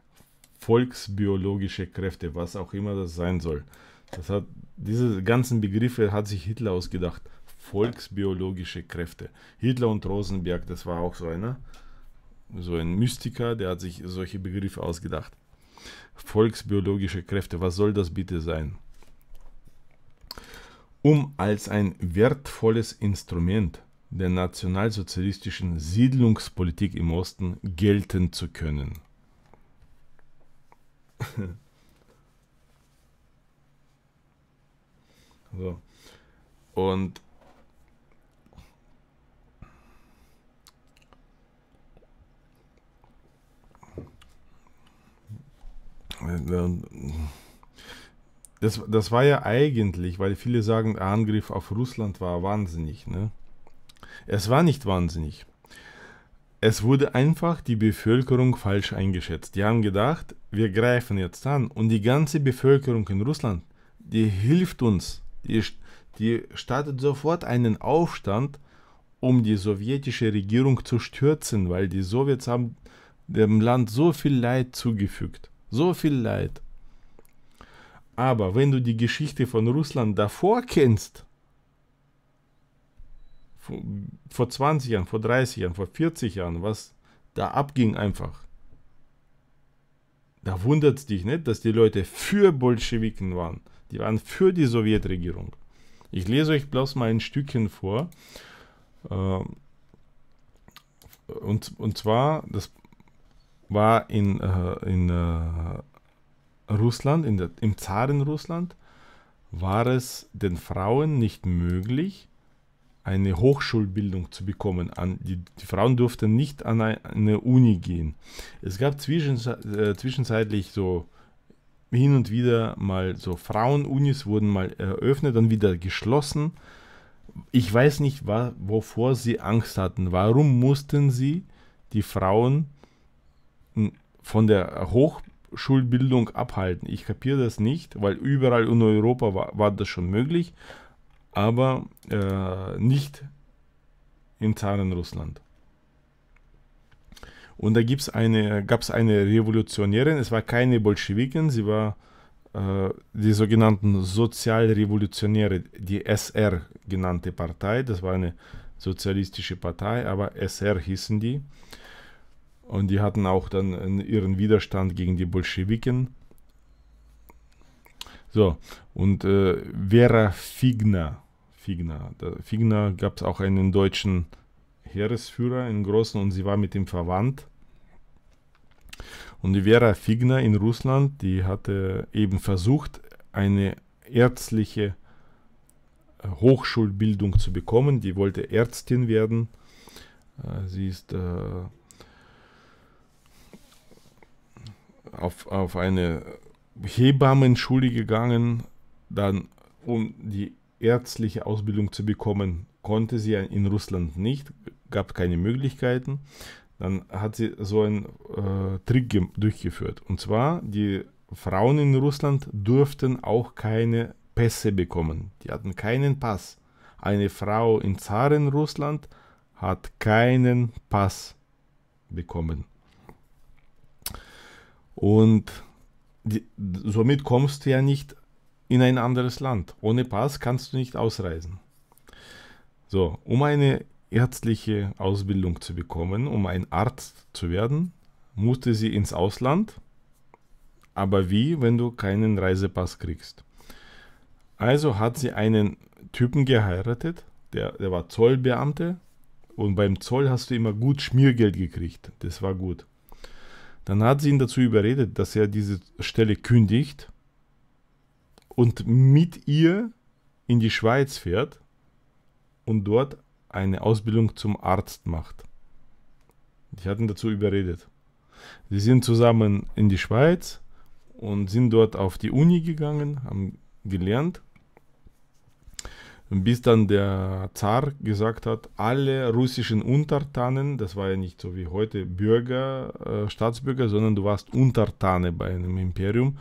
Volksbiologische Kräfte, was auch immer das sein soll. Das hat, diese ganzen Begriffe hat sich Hitler ausgedacht. Volksbiologische Kräfte. Hitler und Rosenberg, das war auch so einer. So ein Mystiker, der hat sich solche Begriffe ausgedacht. Volksbiologische Kräfte, was soll das bitte sein? Um als ein wertvolles Instrument der nationalsozialistischen Siedlungspolitik im Osten gelten zu können. so. Und das, das war ja eigentlich, weil viele sagen, der Angriff auf Russland war wahnsinnig, ne? Es war nicht wahnsinnig. Es wurde einfach die Bevölkerung falsch eingeschätzt. Die haben gedacht, wir greifen jetzt an und die ganze Bevölkerung in Russland, die hilft uns. Die, die startet sofort einen Aufstand, um die sowjetische Regierung zu stürzen, weil die Sowjets haben dem Land so viel Leid zugefügt. So viel Leid. Aber wenn du die Geschichte von Russland davor kennst, vor 20 Jahren, vor 30 Jahren, vor 40 Jahren, was da abging einfach. Da wundert es dich nicht, dass die Leute für Bolschewiken waren. Die waren für die Sowjetregierung. Ich lese euch bloß mal ein Stückchen vor. Ähm, und, und zwar, das war in, äh, in äh, Russland, in der, im Zaren Russland, war es den Frauen nicht möglich, eine Hochschulbildung zu bekommen. An, die, die, Frauen durften nicht an eine Uni gehen. Es gab zwischenze äh, zwischenzeitlich so hin und wieder mal so Frauenunis wurden mal eröffnet, dann wieder geschlossen. Ich weiß nicht, war, wovor sie Angst hatten. Warum mussten sie die Frauen von der Hochschulbildung abhalten? Ich kapiere das nicht, weil überall in Europa war, war das schon möglich aber äh, nicht im Zaren Russland. Und da eine, gab es eine Revolutionärin, es war keine Bolschewikin, sie war äh, die sogenannten Sozialrevolutionäre, die SR genannte Partei, das war eine sozialistische Partei, aber SR hießen die. Und die hatten auch dann äh, ihren Widerstand gegen die Bolschewiken so, und äh, Vera Figner. Figner, Figner gab es auch einen deutschen Heeresführer, in großen, und sie war mit ihm verwandt. Und die Vera Figner in Russland, die hatte eben versucht, eine ärztliche äh, Hochschulbildung zu bekommen. Die wollte Ärztin werden. Äh, sie ist äh, auf, auf eine Hebammen Schule gegangen, dann um die ärztliche Ausbildung zu bekommen, konnte sie in Russland nicht, gab keine Möglichkeiten. Dann hat sie so einen äh, Trick durchgeführt. Und zwar, die Frauen in Russland durften auch keine Pässe bekommen. Die hatten keinen Pass. Eine Frau in Zaren Russland hat keinen Pass bekommen. Und die, somit kommst du ja nicht in ein anderes Land. Ohne Pass kannst du nicht ausreisen. So, um eine ärztliche Ausbildung zu bekommen, um ein Arzt zu werden, musste sie ins Ausland. Aber wie, wenn du keinen Reisepass kriegst? Also hat sie einen Typen geheiratet, der, der war Zollbeamte. Und beim Zoll hast du immer gut Schmiergeld gekriegt. Das war gut. Dann hat sie ihn dazu überredet, dass er diese Stelle kündigt und mit ihr in die Schweiz fährt und dort eine Ausbildung zum Arzt macht. Ich hatte ihn dazu überredet. Sie sind zusammen in die Schweiz und sind dort auf die Uni gegangen, haben gelernt bis dann der Zar gesagt hat, alle russischen Untertanen, das war ja nicht so wie heute Bürger, äh, Staatsbürger, sondern du warst Untertane bei einem Imperium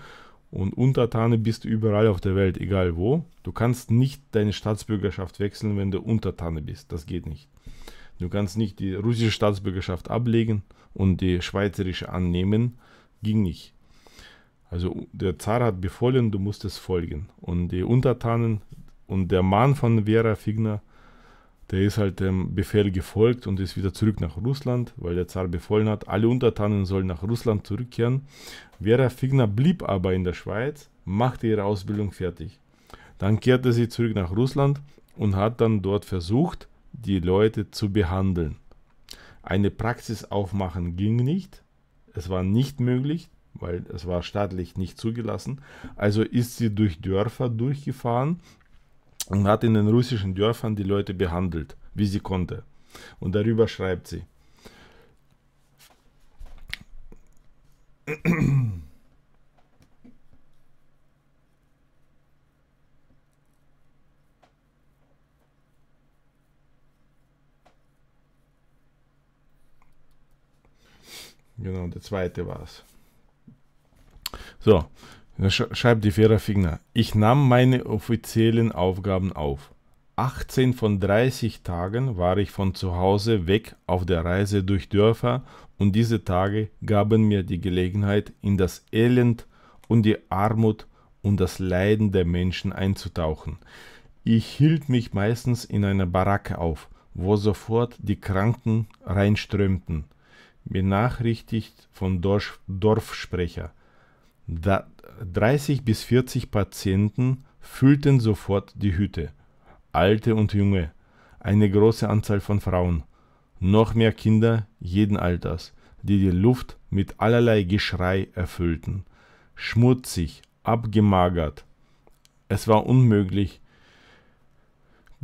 und Untertane bist du überall auf der Welt, egal wo. Du kannst nicht deine Staatsbürgerschaft wechseln, wenn du Untertane bist, das geht nicht. Du kannst nicht die russische Staatsbürgerschaft ablegen und die schweizerische annehmen, ging nicht. Also der Zar hat befohlen, du musst es folgen. Und die Untertanen, und der Mann von Vera Figner, der ist halt dem Befehl gefolgt und ist wieder zurück nach Russland, weil der Zar befohlen hat, alle Untertanen sollen nach Russland zurückkehren. Vera Figner blieb aber in der Schweiz, machte ihre Ausbildung fertig. Dann kehrte sie zurück nach Russland und hat dann dort versucht, die Leute zu behandeln. Eine Praxis aufmachen ging nicht. Es war nicht möglich, weil es war staatlich nicht zugelassen. Also ist sie durch Dörfer durchgefahren und hat in den russischen Dörfern die Leute behandelt, wie sie konnte. Und darüber schreibt sie. Genau, der zweite war es. So, Schreibt die Vera Figner. Ich nahm meine offiziellen Aufgaben auf. 18 von 30 Tagen war ich von zu Hause weg auf der Reise durch Dörfer und diese Tage gaben mir die Gelegenheit, in das Elend und die Armut und das Leiden der Menschen einzutauchen. Ich hielt mich meistens in einer Baracke auf, wo sofort die Kranken reinströmten. Benachrichtigt von Dorf Dorfsprecher. Da, 30 bis 40 Patienten füllten sofort die Hütte, alte und junge, eine große Anzahl von Frauen, noch mehr Kinder jeden Alters, die die Luft mit allerlei Geschrei erfüllten, schmutzig, abgemagert. Es war unmöglich,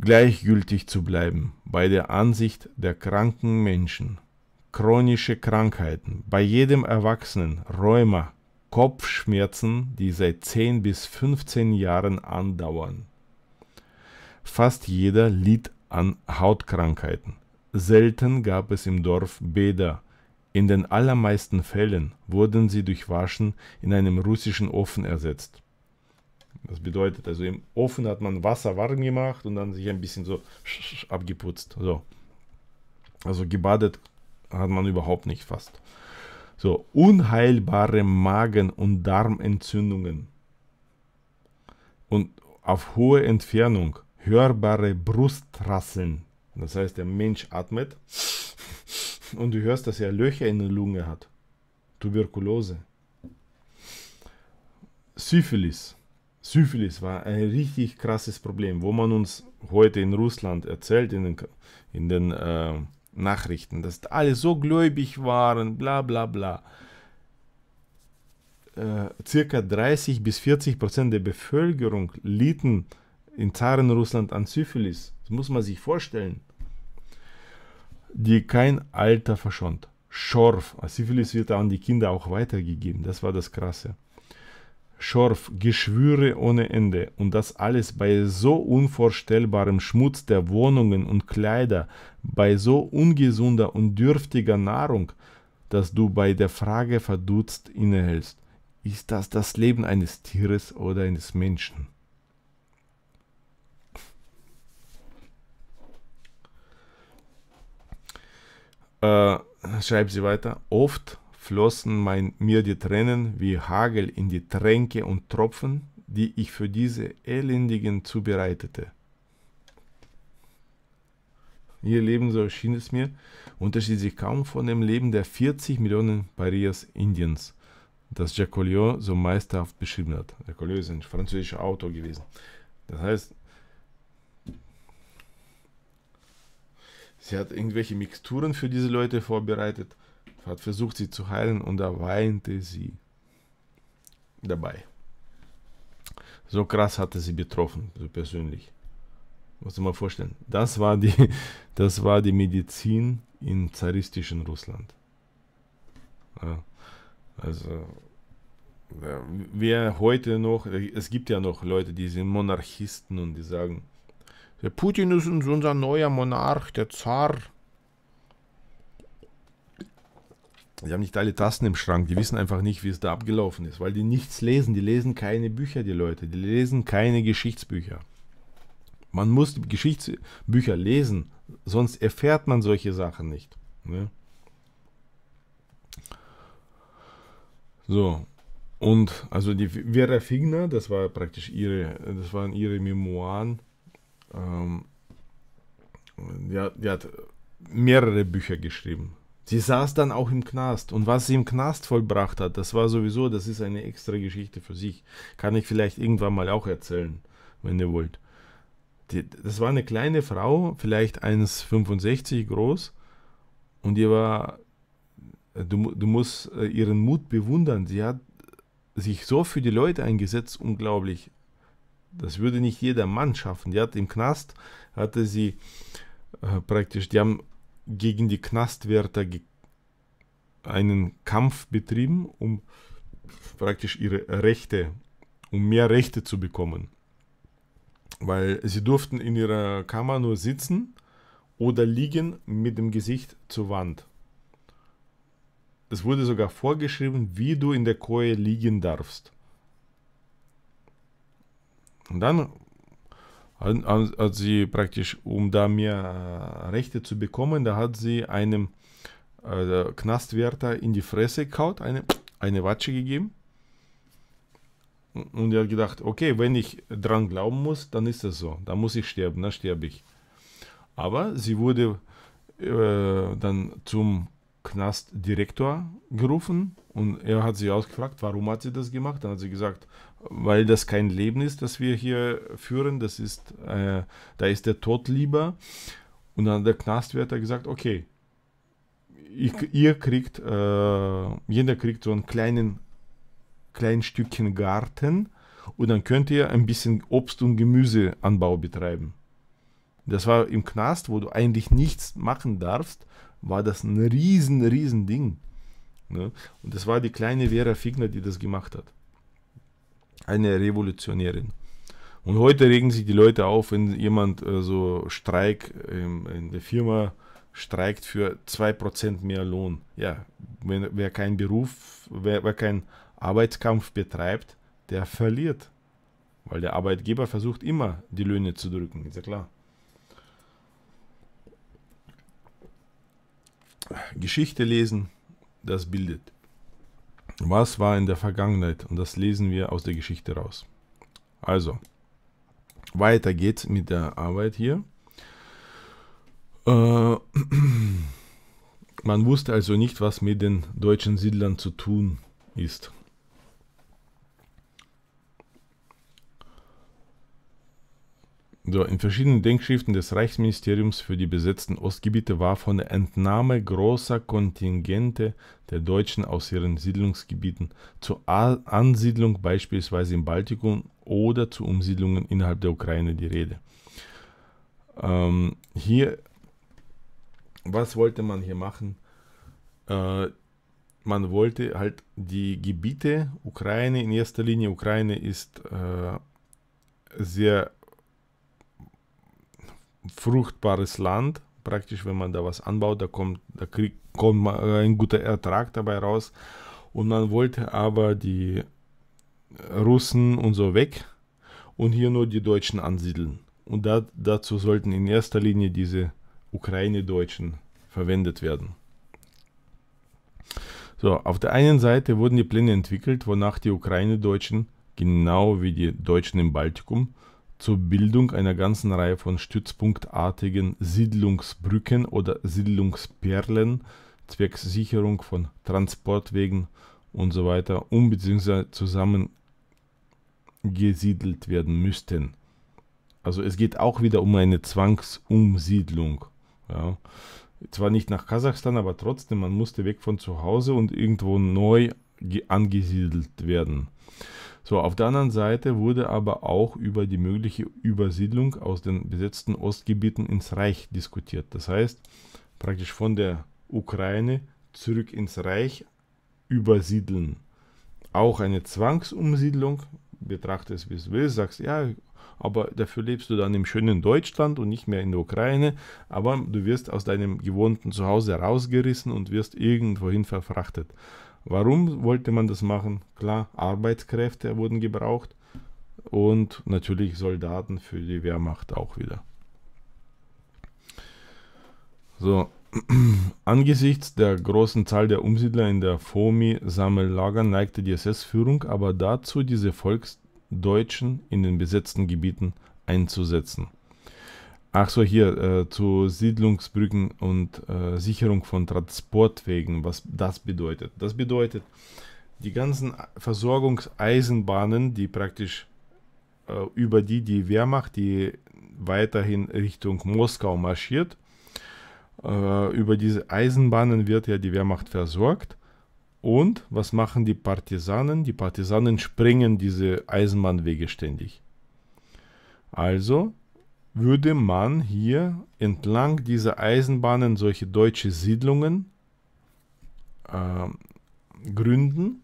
gleichgültig zu bleiben bei der Ansicht der kranken Menschen. Chronische Krankheiten, bei jedem Erwachsenen, Rheuma, Kopfschmerzen, die seit 10 bis 15 Jahren andauern. Fast jeder litt an Hautkrankheiten. Selten gab es im Dorf Bäder. In den allermeisten Fällen wurden sie durch Waschen in einem russischen Ofen ersetzt. Das bedeutet, also im Ofen hat man Wasser warm gemacht und dann sich ein bisschen so abgeputzt. So. Also gebadet hat man überhaupt nicht fast. So, unheilbare Magen- und Darmentzündungen. Und auf hohe Entfernung hörbare Brustrasseln. Das heißt, der Mensch atmet und du hörst, dass er Löcher in der Lunge hat. Tuberkulose. Syphilis. Syphilis war ein richtig krasses Problem, wo man uns heute in Russland erzählt, in den, in den äh, Nachrichten, dass alle so gläubig waren, bla bla bla. Äh, circa 30 bis 40 Prozent der Bevölkerung litten in Zarenrussland an Syphilis. Das muss man sich vorstellen. Die kein Alter verschont. Schorf. Syphilis wird an die Kinder auch weitergegeben. Das war das Krasse schorf Geschwüre ohne Ende, und das alles bei so unvorstellbarem Schmutz der Wohnungen und Kleider, bei so ungesunder und dürftiger Nahrung, dass du bei der Frage verdutzt innehältst, ist das das Leben eines Tieres oder eines Menschen? Äh, schreibt sie weiter, oft flossen mein, mir die Tränen wie Hagel in die Tränke und Tropfen, die ich für diese Elendigen zubereitete. Ihr Leben, so erschien es mir, unterschied sich kaum von dem Leben der 40 Millionen Parias Indiens, das Jacques so meisterhaft beschrieben hat. Jacques ist ein französischer Autor gewesen. Das heißt, sie hat irgendwelche Mixturen für diese Leute vorbereitet hat versucht sie zu heilen und da weinte sie dabei. So krass hatte sie betroffen, so persönlich. Muss man mal vorstellen. Das war die, das war die Medizin im zaristischen Russland. also wer heute noch, es gibt ja noch Leute, die sind Monarchisten und die sagen, der Putin ist unser neuer Monarch, der Zar. Die haben nicht alle Tasten im Schrank, die wissen einfach nicht, wie es da abgelaufen ist, weil die nichts lesen. Die lesen keine Bücher, die Leute. Die lesen keine Geschichtsbücher. Man muss die Geschichtsbücher lesen, sonst erfährt man solche Sachen nicht. Ne? So, und also die Vera Figner, das war praktisch ihre, das waren ihre Memoiren. Ähm, die, hat, die hat mehrere Bücher geschrieben. Sie saß dann auch im Knast. Und was sie im Knast vollbracht hat, das war sowieso, das ist eine extra Geschichte für sich. Kann ich vielleicht irgendwann mal auch erzählen, wenn ihr wollt. Die, das war eine kleine Frau, vielleicht 1,65 groß. Und ihr war, du, du musst äh, ihren Mut bewundern. Sie hat sich so für die Leute eingesetzt, unglaublich. Das würde nicht jeder Mann schaffen. Die hat im Knast, hatte sie äh, praktisch, die haben gegen die Knastwärter einen Kampf betrieben, um praktisch ihre Rechte, um mehr Rechte zu bekommen. Weil sie durften in ihrer Kammer nur sitzen oder liegen mit dem Gesicht zur Wand. Es wurde sogar vorgeschrieben, wie du in der Koje liegen darfst. Und dann hat sie praktisch, um da mehr Rechte zu bekommen, da hat sie einem äh, Knastwärter in die Fresse kaut, eine, eine Watsche gegeben. Und er hat gedacht, okay, wenn ich dran glauben muss, dann ist das so. Dann muss ich sterben, dann sterbe ich. Aber sie wurde äh, dann zum Knastdirektor gerufen und er hat sie ausgefragt, warum hat sie das gemacht? Dann hat sie gesagt, weil das kein Leben ist, das wir hier führen. Das ist, äh, da ist der Tod lieber. Und dann der Knastwärter gesagt, okay, ich, ihr kriegt, äh, jeder kriegt so einen kleinen, kleinen Stückchen Garten und dann könnt ihr ein bisschen Obst- und Gemüseanbau betreiben. Das war im Knast, wo du eigentlich nichts machen darfst, war das ein riesen, riesen Ding. Ne? Und das war die kleine Vera Figner, die das gemacht hat eine Revolutionärin. Und heute regen sich die Leute auf, wenn jemand äh, so Streik ähm, in der Firma streikt für 2% mehr Lohn. Ja, wenn, wer keinen Beruf, wer, wer keinen Arbeitskampf betreibt, der verliert. Weil der Arbeitgeber versucht immer, die Löhne zu drücken, ist ja klar. Geschichte lesen, das bildet. Was war in der Vergangenheit? Und das lesen wir aus der Geschichte raus. Also, weiter geht's mit der Arbeit hier. Äh, man wusste also nicht, was mit den deutschen Siedlern zu tun ist. So, in verschiedenen Denkschriften des Reichsministeriums für die besetzten Ostgebiete war von der Entnahme großer Kontingente der Deutschen aus ihren Siedlungsgebieten zur Ansiedlung beispielsweise im Baltikum oder zu Umsiedlungen innerhalb der Ukraine die Rede. Ähm, hier, was wollte man hier machen? Äh, man wollte halt die Gebiete Ukraine, in erster Linie Ukraine ist äh, sehr fruchtbares Land. Praktisch, wenn man da was anbaut, da kommt, da kriegt, kommt ein guter Ertrag dabei raus. Und man wollte aber die Russen und so weg und hier nur die Deutschen ansiedeln. Und da, dazu sollten in erster Linie diese Ukraine-Deutschen verwendet werden. So, auf der einen Seite wurden die Pläne entwickelt, wonach die Ukraine-Deutschen, genau wie die Deutschen im Baltikum, zur Bildung einer ganzen Reihe von stützpunktartigen Siedlungsbrücken oder Siedlungsperlen zwecks Sicherung von Transportwegen und so weiter, um bzw. zusammengesiedelt werden müssten. Also es geht auch wieder um eine Zwangsumsiedlung. Ja. Zwar nicht nach Kasachstan, aber trotzdem, man musste weg von zu Hause und irgendwo neu angesiedelt werden. So, auf der anderen Seite wurde aber auch über die mögliche Übersiedlung aus den besetzten Ostgebieten ins Reich diskutiert. Das heißt, praktisch von der Ukraine zurück ins Reich übersiedeln. Auch eine Zwangsumsiedlung, betrachte es wie es will, sagst ja, aber dafür lebst du dann im schönen Deutschland und nicht mehr in der Ukraine, aber du wirst aus deinem gewohnten Zuhause rausgerissen und wirst irgendwohin verfrachtet. Warum wollte man das machen? Klar, Arbeitskräfte wurden gebraucht und natürlich Soldaten für die Wehrmacht auch wieder. So, angesichts der großen Zahl der Umsiedler in der FOMI-Sammellager neigte die SS-Führung aber dazu, diese Volksdeutschen in den besetzten Gebieten einzusetzen. Ach so, hier äh, zu Siedlungsbrücken und äh, Sicherung von Transportwegen, was das bedeutet. Das bedeutet, die ganzen Versorgungseisenbahnen, die praktisch äh, über die die Wehrmacht, die weiterhin Richtung Moskau marschiert, äh, über diese Eisenbahnen wird ja die Wehrmacht versorgt. Und was machen die Partisanen? Die Partisanen sprengen diese Eisenbahnwege ständig. Also würde man hier entlang dieser Eisenbahnen solche deutsche Siedlungen äh, gründen,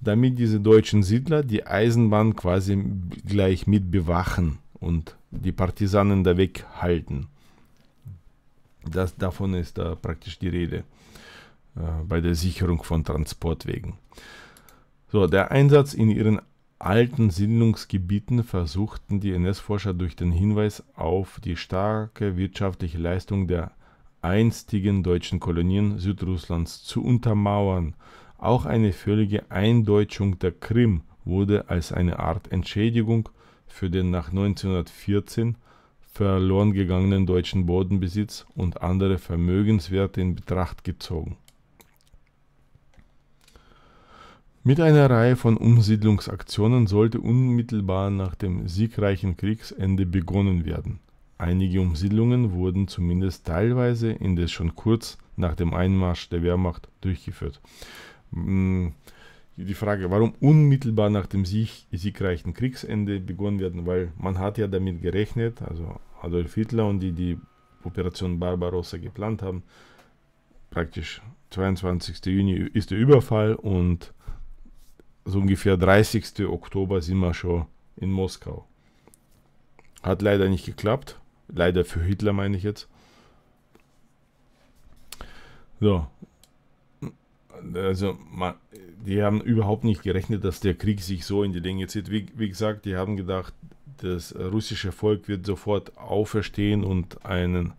damit diese deutschen Siedler die Eisenbahn quasi gleich mit bewachen und die Partisanen da weghalten. Das, davon ist da praktisch die Rede äh, bei der Sicherung von Transportwegen. So, der Einsatz in ihren alten Siedlungsgebieten versuchten die NS-Forscher durch den Hinweis auf die starke wirtschaftliche Leistung der einstigen deutschen Kolonien Südrusslands zu untermauern. Auch eine völlige Eindeutschung der Krim wurde als eine Art Entschädigung für den nach 1914 verloren gegangenen deutschen Bodenbesitz und andere Vermögenswerte in Betracht gezogen Mit einer Reihe von Umsiedlungsaktionen sollte unmittelbar nach dem siegreichen Kriegsende begonnen werden. Einige Umsiedlungen wurden zumindest teilweise indes schon kurz nach dem Einmarsch der Wehrmacht durchgeführt. Hm, die Frage, warum unmittelbar nach dem Sieg, siegreichen Kriegsende begonnen werden, weil man hat ja damit gerechnet, also Adolf Hitler und die, die Operation Barbarossa geplant haben, praktisch 22. Juni ist der Überfall und so ungefähr 30. Oktober sind wir schon in Moskau. Hat leider nicht geklappt. Leider für Hitler meine ich jetzt. So. Also, man, die haben überhaupt nicht gerechnet, dass der Krieg sich so in die Länge zieht. Wie, wie gesagt, die haben gedacht, das russische Volk wird sofort auferstehen und einen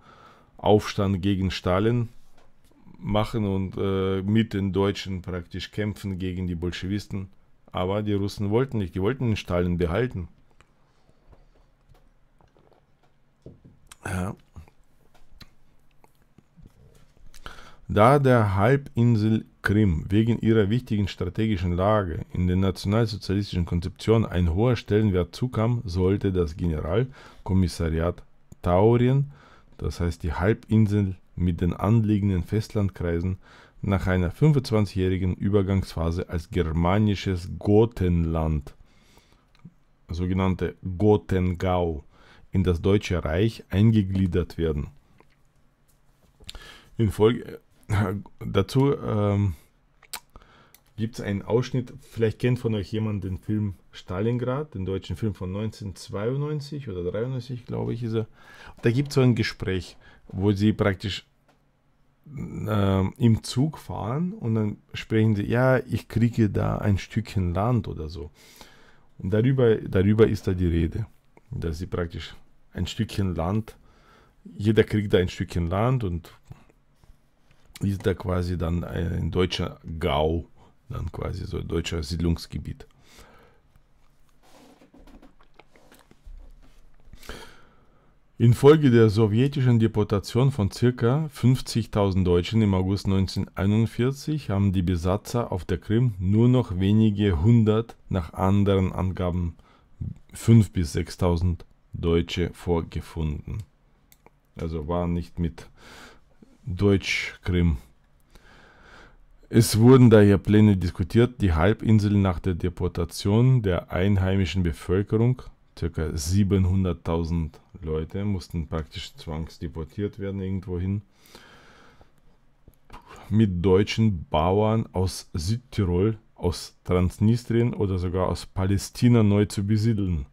Aufstand gegen Stalin machen und äh, mit den Deutschen praktisch kämpfen gegen die Bolschewisten. Aber die Russen wollten nicht, die wollten den Stalin behalten. Ja. Da der Halbinsel Krim wegen ihrer wichtigen strategischen Lage in den nationalsozialistischen Konzeptionen ein hoher Stellenwert zukam, sollte das Generalkommissariat Taurien, das heißt die Halbinsel mit den anliegenden Festlandkreisen, nach einer 25-jährigen Übergangsphase als germanisches Gotenland, sogenannte Gotengau, in das Deutsche Reich eingegliedert werden. Folge, äh, dazu ähm, gibt es einen Ausschnitt, vielleicht kennt von euch jemand den Film Stalingrad, den deutschen Film von 1992 oder 1993, glaube ich, ist er. Da gibt es so ein Gespräch, wo sie praktisch äh, im Zug fahren und dann sprechen sie, ja, ich kriege da ein Stückchen Land oder so. Und darüber, darüber ist da die Rede, dass sie praktisch ein Stückchen Land, jeder kriegt da ein Stückchen Land und ist da quasi dann ein äh, deutscher Gau, dann quasi so ein deutscher Siedlungsgebiet. Infolge der sowjetischen Deportation von ca. 50.000 Deutschen im August 1941 haben die Besatzer auf der Krim nur noch wenige hundert, nach anderen Angaben 5.000 bis 6.000 Deutsche vorgefunden. Also war nicht mit Deutsch-Krim. Es wurden daher Pläne diskutiert, die Halbinsel nach der Deportation der einheimischen Bevölkerung, ca. 700.000 Leute, mussten praktisch zwangsdeportiert werden irgendwohin. Mit deutschen Bauern aus Südtirol, aus Transnistrien oder sogar aus Palästina neu zu besiedeln.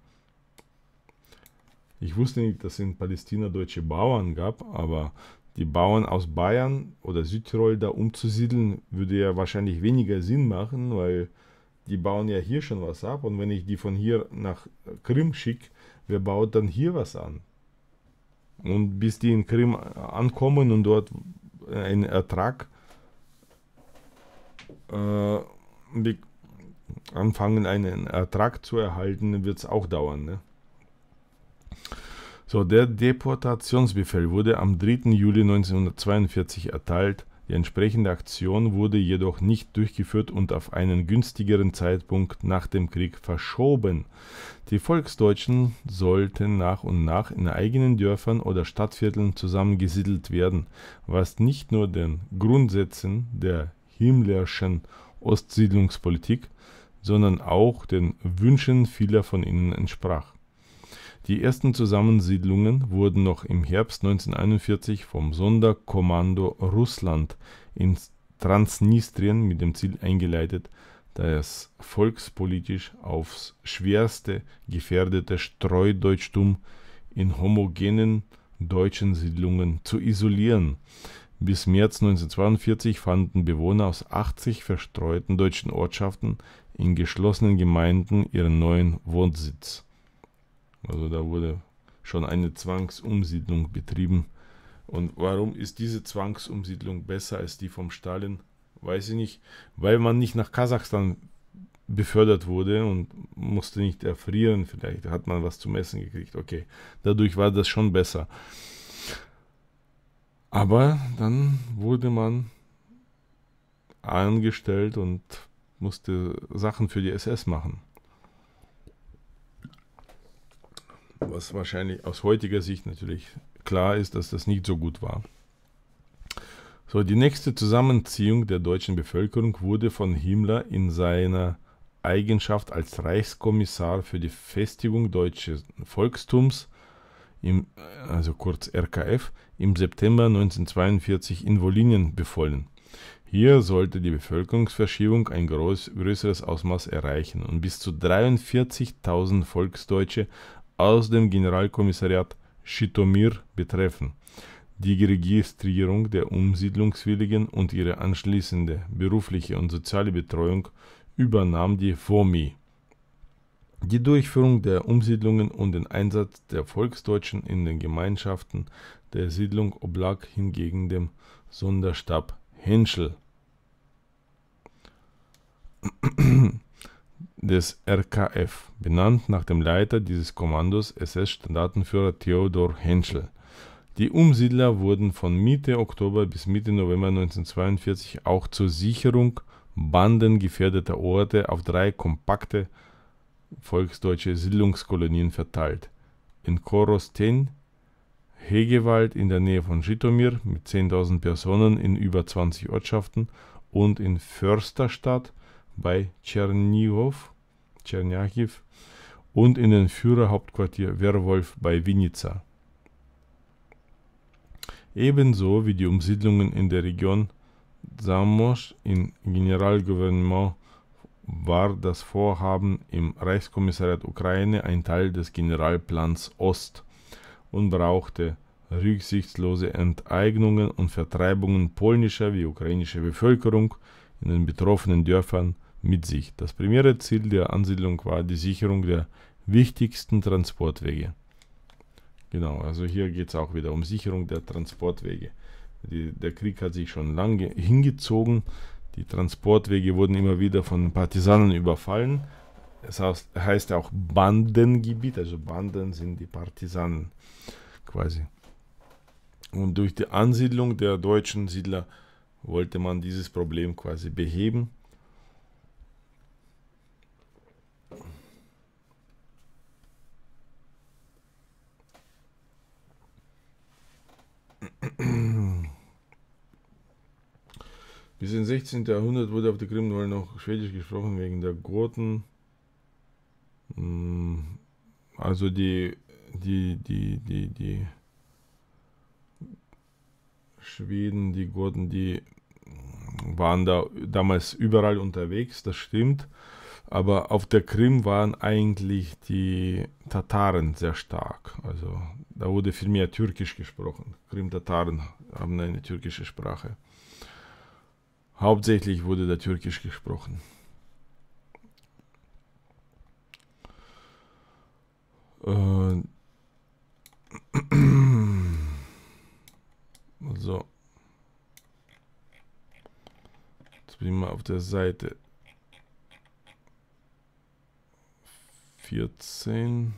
Ich wusste nicht, dass es in Palästina deutsche Bauern gab, aber die Bauern aus Bayern oder Südtirol da umzusiedeln, würde ja wahrscheinlich weniger Sinn machen, weil die bauen ja hier schon was ab und wenn ich die von hier nach Krim schicke, wer baut dann hier was an? Und bis die in Krim ankommen und dort einen Ertrag äh, anfangen, einen Ertrag zu erhalten, wird es auch dauern. Ne? So, der Deportationsbefehl wurde am 3. Juli 1942 erteilt die entsprechende Aktion wurde jedoch nicht durchgeführt und auf einen günstigeren Zeitpunkt nach dem Krieg verschoben. Die Volksdeutschen sollten nach und nach in eigenen Dörfern oder Stadtvierteln zusammengesiedelt werden, was nicht nur den Grundsätzen der Himmlerschen Ostsiedlungspolitik, sondern auch den Wünschen vieler von ihnen entsprach die ersten Zusammensiedlungen wurden noch im Herbst 1941 vom Sonderkommando Russland in Transnistrien mit dem Ziel eingeleitet, das volkspolitisch aufs Schwerste gefährdete Streudeutschtum in homogenen deutschen Siedlungen zu isolieren. Bis März 1942 fanden Bewohner aus 80 verstreuten deutschen Ortschaften in geschlossenen Gemeinden ihren neuen Wohnsitz also da wurde schon eine Zwangsumsiedlung betrieben. Und warum ist diese Zwangsumsiedlung besser als die vom Stalin? Weiß ich nicht. Weil man nicht nach Kasachstan befördert wurde und musste nicht erfrieren. Vielleicht hat man was zum Essen gekriegt. Okay, dadurch war das schon besser. Aber dann wurde man angestellt und musste Sachen für die SS machen. was wahrscheinlich aus heutiger Sicht natürlich klar ist, dass das nicht so gut war. So, die nächste Zusammenziehung der deutschen Bevölkerung wurde von Himmler in seiner Eigenschaft als Reichskommissar für die Festigung deutschen Volkstums, im, also kurz RKF, im September 1942 in Wolinien befohlen. Hier sollte die Bevölkerungsverschiebung ein groß, größeres Ausmaß erreichen und bis zu 43.000 Volksdeutsche aus dem Generalkommissariat Schitomir betreffen. Die Registrierung der Umsiedlungswilligen und ihre anschließende berufliche und soziale Betreuung übernahm die FOMI. Die Durchführung der Umsiedlungen und den Einsatz der Volksdeutschen in den Gemeinschaften der Siedlung oblag hingegen dem Sonderstab Henschel des RKF, benannt nach dem Leiter dieses Kommandos SS-Standartenführer Theodor Henschel. Die Umsiedler wurden von Mitte Oktober bis Mitte November 1942 auch zur Sicherung bandengefährdeter Orte auf drei kompakte volksdeutsche Siedlungskolonien verteilt. In Korosten, Hegewald in der Nähe von Žitomir mit 10.000 Personen in über 20 Ortschaften und in Försterstadt bei Tschernigow Tscherniachiv und in den Führerhauptquartier Werwolf bei Vinica. Ebenso wie die Umsiedlungen in der Region Samos im Generalgouvernement war das Vorhaben im Reichskommissariat Ukraine ein Teil des Generalplans Ost und brauchte rücksichtslose Enteignungen und Vertreibungen polnischer wie ukrainischer Bevölkerung in den betroffenen Dörfern mit sich. Das primäre Ziel der Ansiedlung war die Sicherung der wichtigsten Transportwege. Genau, also hier geht es auch wieder um Sicherung der Transportwege. Die, der Krieg hat sich schon lange hingezogen. Die Transportwege wurden immer wieder von Partisanen überfallen. Es heißt auch Bandengebiet, also Banden sind die Partisanen quasi. Und durch die Ansiedlung der deutschen Siedler wollte man dieses Problem quasi beheben. Bis ins 16. Jahrhundert wurde auf der Krim wohl noch Schwedisch gesprochen wegen der Goten. Mm, also die, die, die, die, die Schweden, die Goten, die waren da damals überall unterwegs, das stimmt. Aber auf der Krim waren eigentlich die Tataren sehr stark. Also da wurde viel mehr Türkisch gesprochen. Krim-Tataren haben eine türkische Sprache. Hauptsächlich wurde da Türkisch gesprochen. Äh, so. Jetzt bin ich mal auf der Seite 14.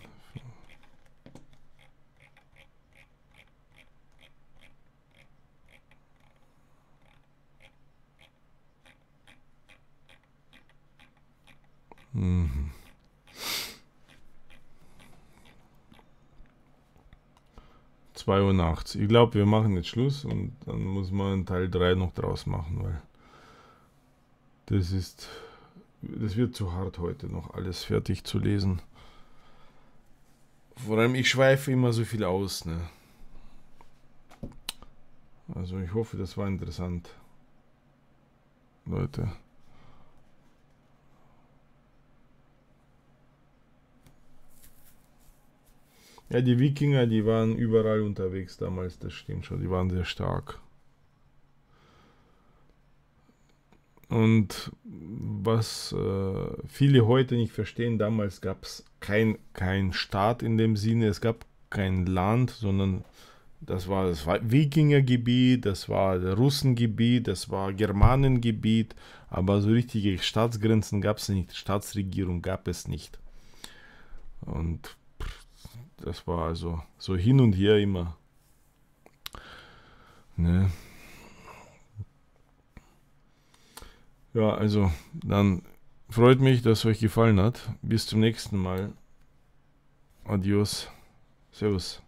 2 mhm. Uhr nachts. Ich glaube, wir machen jetzt Schluss und dann muss man Teil 3 noch draus machen, weil das ist. Das wird zu hart heute noch alles fertig zu lesen. Vor allem, ich schweife immer so viel aus, ne? Also ich hoffe, das war interessant. Leute. Ja, die Wikinger, die waren überall unterwegs damals, das stimmt schon, die waren sehr stark. Und was äh, viele heute nicht verstehen, damals gab es kein, kein Staat in dem Sinne, es gab kein Land, sondern das war das Wikingergebiet, das war Russengebiet, das war Germanengebiet, aber so richtige Staatsgrenzen gab es nicht, Staatsregierung gab es nicht. Und das war also so hin und her immer. Ne? Ja, also dann freut mich, dass es euch gefallen hat. Bis zum nächsten Mal. Adios. Servus.